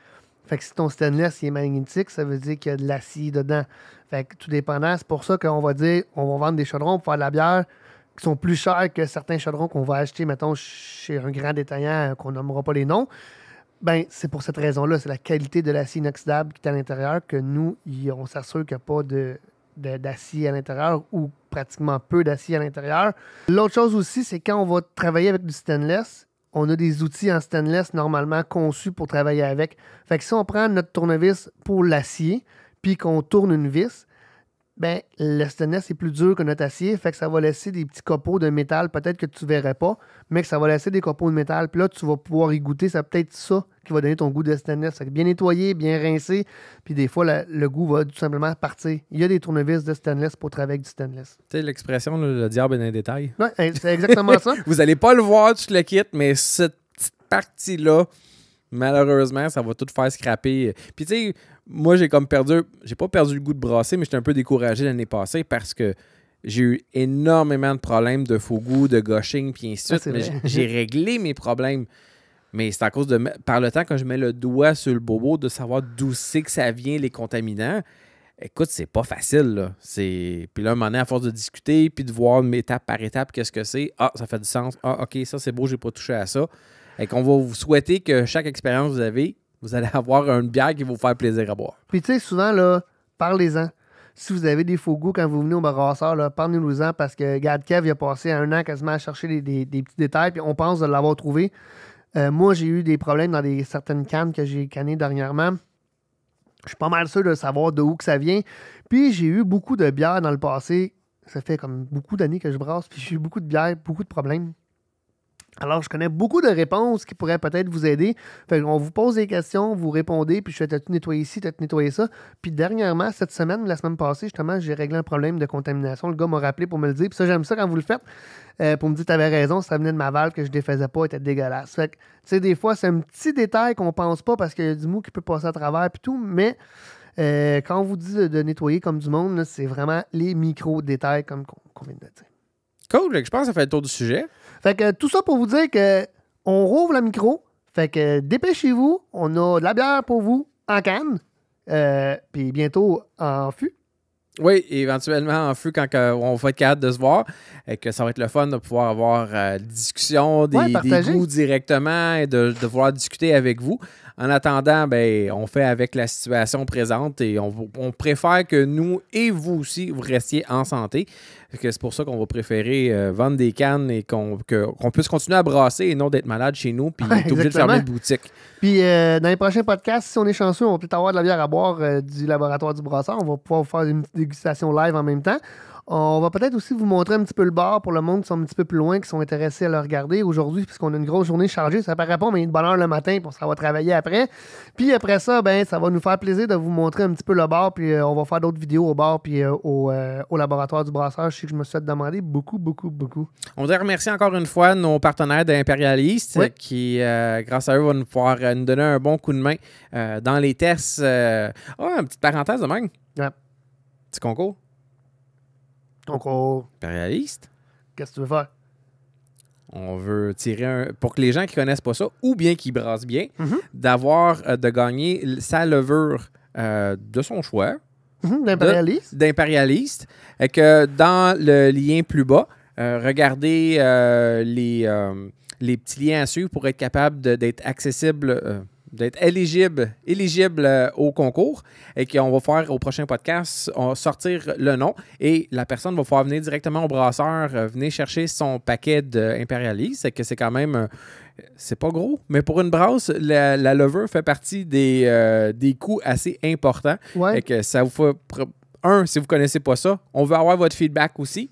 Fait que si ton stainless est magnétique, ça veut dire qu'il y a de l'acier dedans. Fait que tout dépendant, c'est pour ça qu'on va dire on va vendre des chaudrons pour faire de la bière qui sont plus chers que certains chaudrons qu'on va acheter, mettons, chez un grand détaillant euh, qu'on nommera pas les noms. Ben, c'est pour cette raison-là, c'est la qualité de l'acier inoxydable qui est à l'intérieur que nous, on s'assure qu'il n'y a pas de, d'acier à l'intérieur ou pratiquement peu d'acier à l'intérieur. L'autre chose aussi, c'est quand on va travailler avec du stainless, on a des outils en stainless normalement conçus pour travailler avec. Fait que si on prend notre tournevis pour l'acier, puis qu'on tourne une vis, ben, le stainless est plus dur que notre acier, fait que ça va laisser des petits copeaux de métal, peut-être que tu ne verrais pas, mais que ça va laisser des copeaux de métal. Puis là, tu vas pouvoir y goûter. C'est peut-être ça qui va donner ton goût de stainless. Fait que bien nettoyé, bien rincé, puis des fois, le goût va tout simplement partir. Il y a des tournevis de stainless pour travailler avec du stainless. Tu sais, l'expression, le, diable est dans les détails. Ouais, c'est exactement ça. Vous n'allez pas le voir, tu le quittes, mais cette petite partie-là, malheureusement, ça va tout faire scraper. Puis tu sais, moi, j'ai comme perdu, j'ai pas perdu le goût de brasser, mais j'étais un peu découragé l'année passée parce que j'ai eu énormément de problèmes de faux goût, de gushing, puis ainsi de ah, suite. j'ai réglé mes problèmes. Mais c'est à cause de. Par le temps, quand je mets le doigt sur le bobo, de savoir d'où c'est que ça vient, les contaminants, écoute, c'est pas facile. Là. C'est... Puis là, un moment donné, à force de discuter, puis de voir étape par étape qu'est-ce que c'est, ah, ça fait du sens. Ah, OK, ça, c'est beau, j'ai pas touché à ça. Et qu'on va vous souhaiter que chaque expérience que vous avez, vous allez avoir une bière qui va vous faire plaisir à boire. Puis tu sais, souvent, là, parlez-en. Si vous avez des faux goûts quand vous venez au brasseur, parlez-nous-en parce que Gad Kev, il a passé un an quasiment à chercher des, petits détails, puis on pense de l'avoir trouvé. Euh, moi, j'ai eu des problèmes dans des, certaines cannes que j'ai cannées dernièrement. Je suis pas mal sûr de savoir d'où que ça vient. Puis j'ai eu beaucoup de bières dans le passé. Ça fait comme beaucoup d'années que je brasse, puis j'ai eu beaucoup de bières, beaucoup de problèmes. Alors, je connais beaucoup de réponses qui pourraient peut-être vous aider. Fait on vous pose des questions, vous répondez, puis je fais t'as-tu nettoyé ici, t'as-tu nettoyé ça. Puis dernièrement, cette semaine, la semaine passée, justement, j'ai réglé un problème de contamination. Le gars m'a rappelé pour me le dire. Puis ça, j'aime ça quand vous le faites, euh, pour me dire t'avais raison, ça venait de ma valve que je défaisais pas, était dégueulasse. Fait que, tu sais, des fois, c'est un petit détail qu'on pense pas parce qu'il y a du mou qui peut passer à travers, puis tout, mais. Euh, quand on vous dit de, nettoyer comme du monde, c'est vraiment les micro-détails comme qu'on vient de dire. Cool, je pense que ça fait le tour du sujet. Fait que tout ça pour vous dire que on rouvre le micro. Fait que dépêchez-vous. On a de la bière pour vous en canne. Euh, puis bientôt en fût. Oui, éventuellement en fût quand on va être capable de se voir et que ça va être le fun de pouvoir avoir la euh, discussion des, goûts directement et de, de pouvoir discuter avec vous. En attendant, ben, on fait avec la situation présente et on, préfère que nous et vous aussi, vous restiez en santé. C'est pour ça qu'on va préférer euh, vendre des cannes et qu'on puisse continuer à brasser et non d'être malade chez nous puis obligé de fermer de boutique. Puis euh, dans les prochains podcasts, si on est chanceux, on va peut-être avoir de la bière à boire euh, du laboratoire du brasseur, On va pouvoir vous faire une dégustation live en même temps. On va peut-être aussi vous montrer un petit peu le bar pour le monde qui sont un petit peu plus loin, qui sont intéressés à le regarder aujourd'hui, puisqu'on a une grosse journée chargée. Ça paraît pas, mais une bonne heure le matin, puis on va travailler après. Puis après ça, ben, ça va nous faire plaisir de vous montrer un petit peu le bar, puis euh, on va faire d'autres vidéos au bar, puis euh, euh, au, laboratoire du brassage. Je sais que je me suis demander beaucoup, beaucoup, beaucoup. On voudrait remercier encore une fois nos partenaires d'Impérialiste, qui, grâce à eux, vont nous pouvoir nous donner un bon coup de main dans les tests. oh, une petite parenthèse de même. Ouais. Petit concours. Donc, on. Qu'est-ce que tu veux faire? On veut tirer un. Pour que les gens qui connaissent pas ça, ou bien qui brassent bien, mhm. d'avoir, euh, de gagner sa levure euh, de son choix. Mhm, d'impérialiste. D'impérialiste. Et que dans le lien plus bas, euh, regardez les, les petits liens à suivre pour être capable d'être accessible d'être éligible, éligible euh, au concours et qu'on va faire au prochain podcast sortir le nom et la personne va pouvoir venir directement au brasseur, euh, venir chercher son paquet d'impérialistes C'est que c'est quand même. Euh, c'est pas gros, mais pour une brasse, la, la fait partie des, des coûts assez importants. Et que ça vous fait. Un, si vous connaissez pas ça, on veut avoir votre feedback aussi,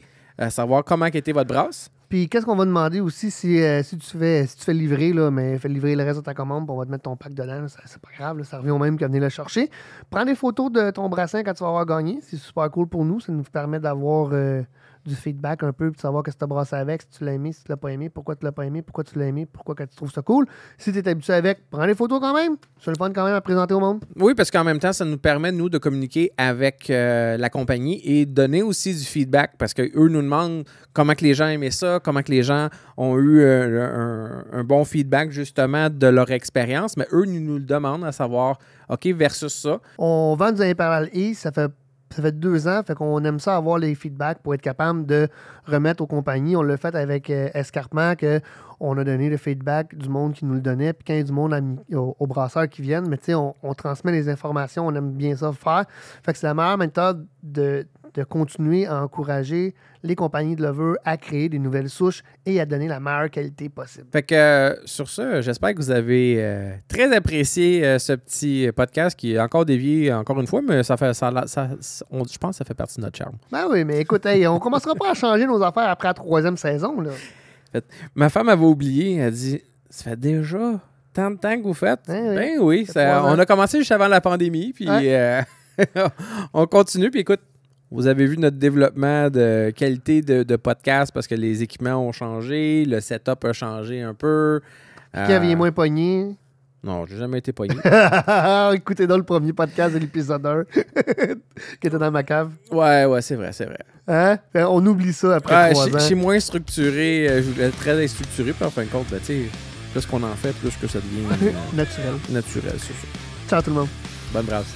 savoir comment était votre brasse. Puis qu'est-ce qu'on va demander aussi si, euh, si, tu fais, si tu fais livrer, là, mais fais livrer le reste de ta commande, on va te mettre ton pack dedans. C'est pas grave, là, ça revient au même qu'à venir le chercher. Prends des photos de ton brassin quand tu vas avoir gagné. C'est super cool pour nous. Ça nous permet d'avoir euh, du feedback un peu, de savoir qu'est-ce que tu as brassé avec, si tu l'as aimé, si tu l'as pas aimé, pourquoi tu l'as pas aimé, pourquoi tu l'as aimé, pourquoi tu trouves ça cool. Si tu es habitué avec, prends les photos quand même. C'est le fun quand même à présenter au monde. Oui, parce qu'en même temps, ça nous permet, nous, de communiquer avec euh, la compagnie et donner aussi du feedback parce qu'eux nous demandent comment que les gens aimaient ça, comment que les gens ont eu euh, un, bon feedback justement de leur expérience, mais eux nous, nous le demandent à savoir, OK, versus ça. On vend des Imperial ça fait ça fait deux ans, fait qu'on aime ça avoir les feedbacks pour être capable de remettre aux compagnies. On l'a fait avec euh, Escarpement, que on a donné le feedback du monde qui nous le donnait, puis quand il y a du monde aux, brasseurs qui viennent, mais tu sais, on, transmet les informations, on aime bien ça faire. Fait que c'est la meilleure méthode de, de continuer à encourager les compagnies de levure à créer des nouvelles souches et à donner la meilleure qualité possible. Fait que euh, sur ça, j'espère que vous avez euh, très apprécié euh, ce petit podcast qui est encore dévié encore une fois, mais ça fait ça, je pense que ça fait partie de notre charme. Ben oui, mais écoutez, on ne commencera pas à changer nos affaires après la troisième saison. ma femme avait oublié, elle dit Ça fait déjà tant de temps que vous faites. Ben oui. Ben oui, on a commencé juste avant la pandémie, puis on continue, puis écoute, vous avez vu notre développement de qualité de, podcast parce que les équipements ont changé, le setup a changé un peu. Qui euh... moins pogné. Non, j'ai jamais été pogné. Écoutez dans le premier podcast de l'épisode 1 qui était dans ma cave. Ouais, ouais, c'est vrai, c'est vrai. Hein? On oublie ça après trois ans. Je suis moins structuré, euh, très instructuré, puis en fin de compte, ben, tu sais, plus qu'on en fait, plus que ça devient... naturel. Naturel, c'est ça. Ciao tout le monde. Bonne brasse.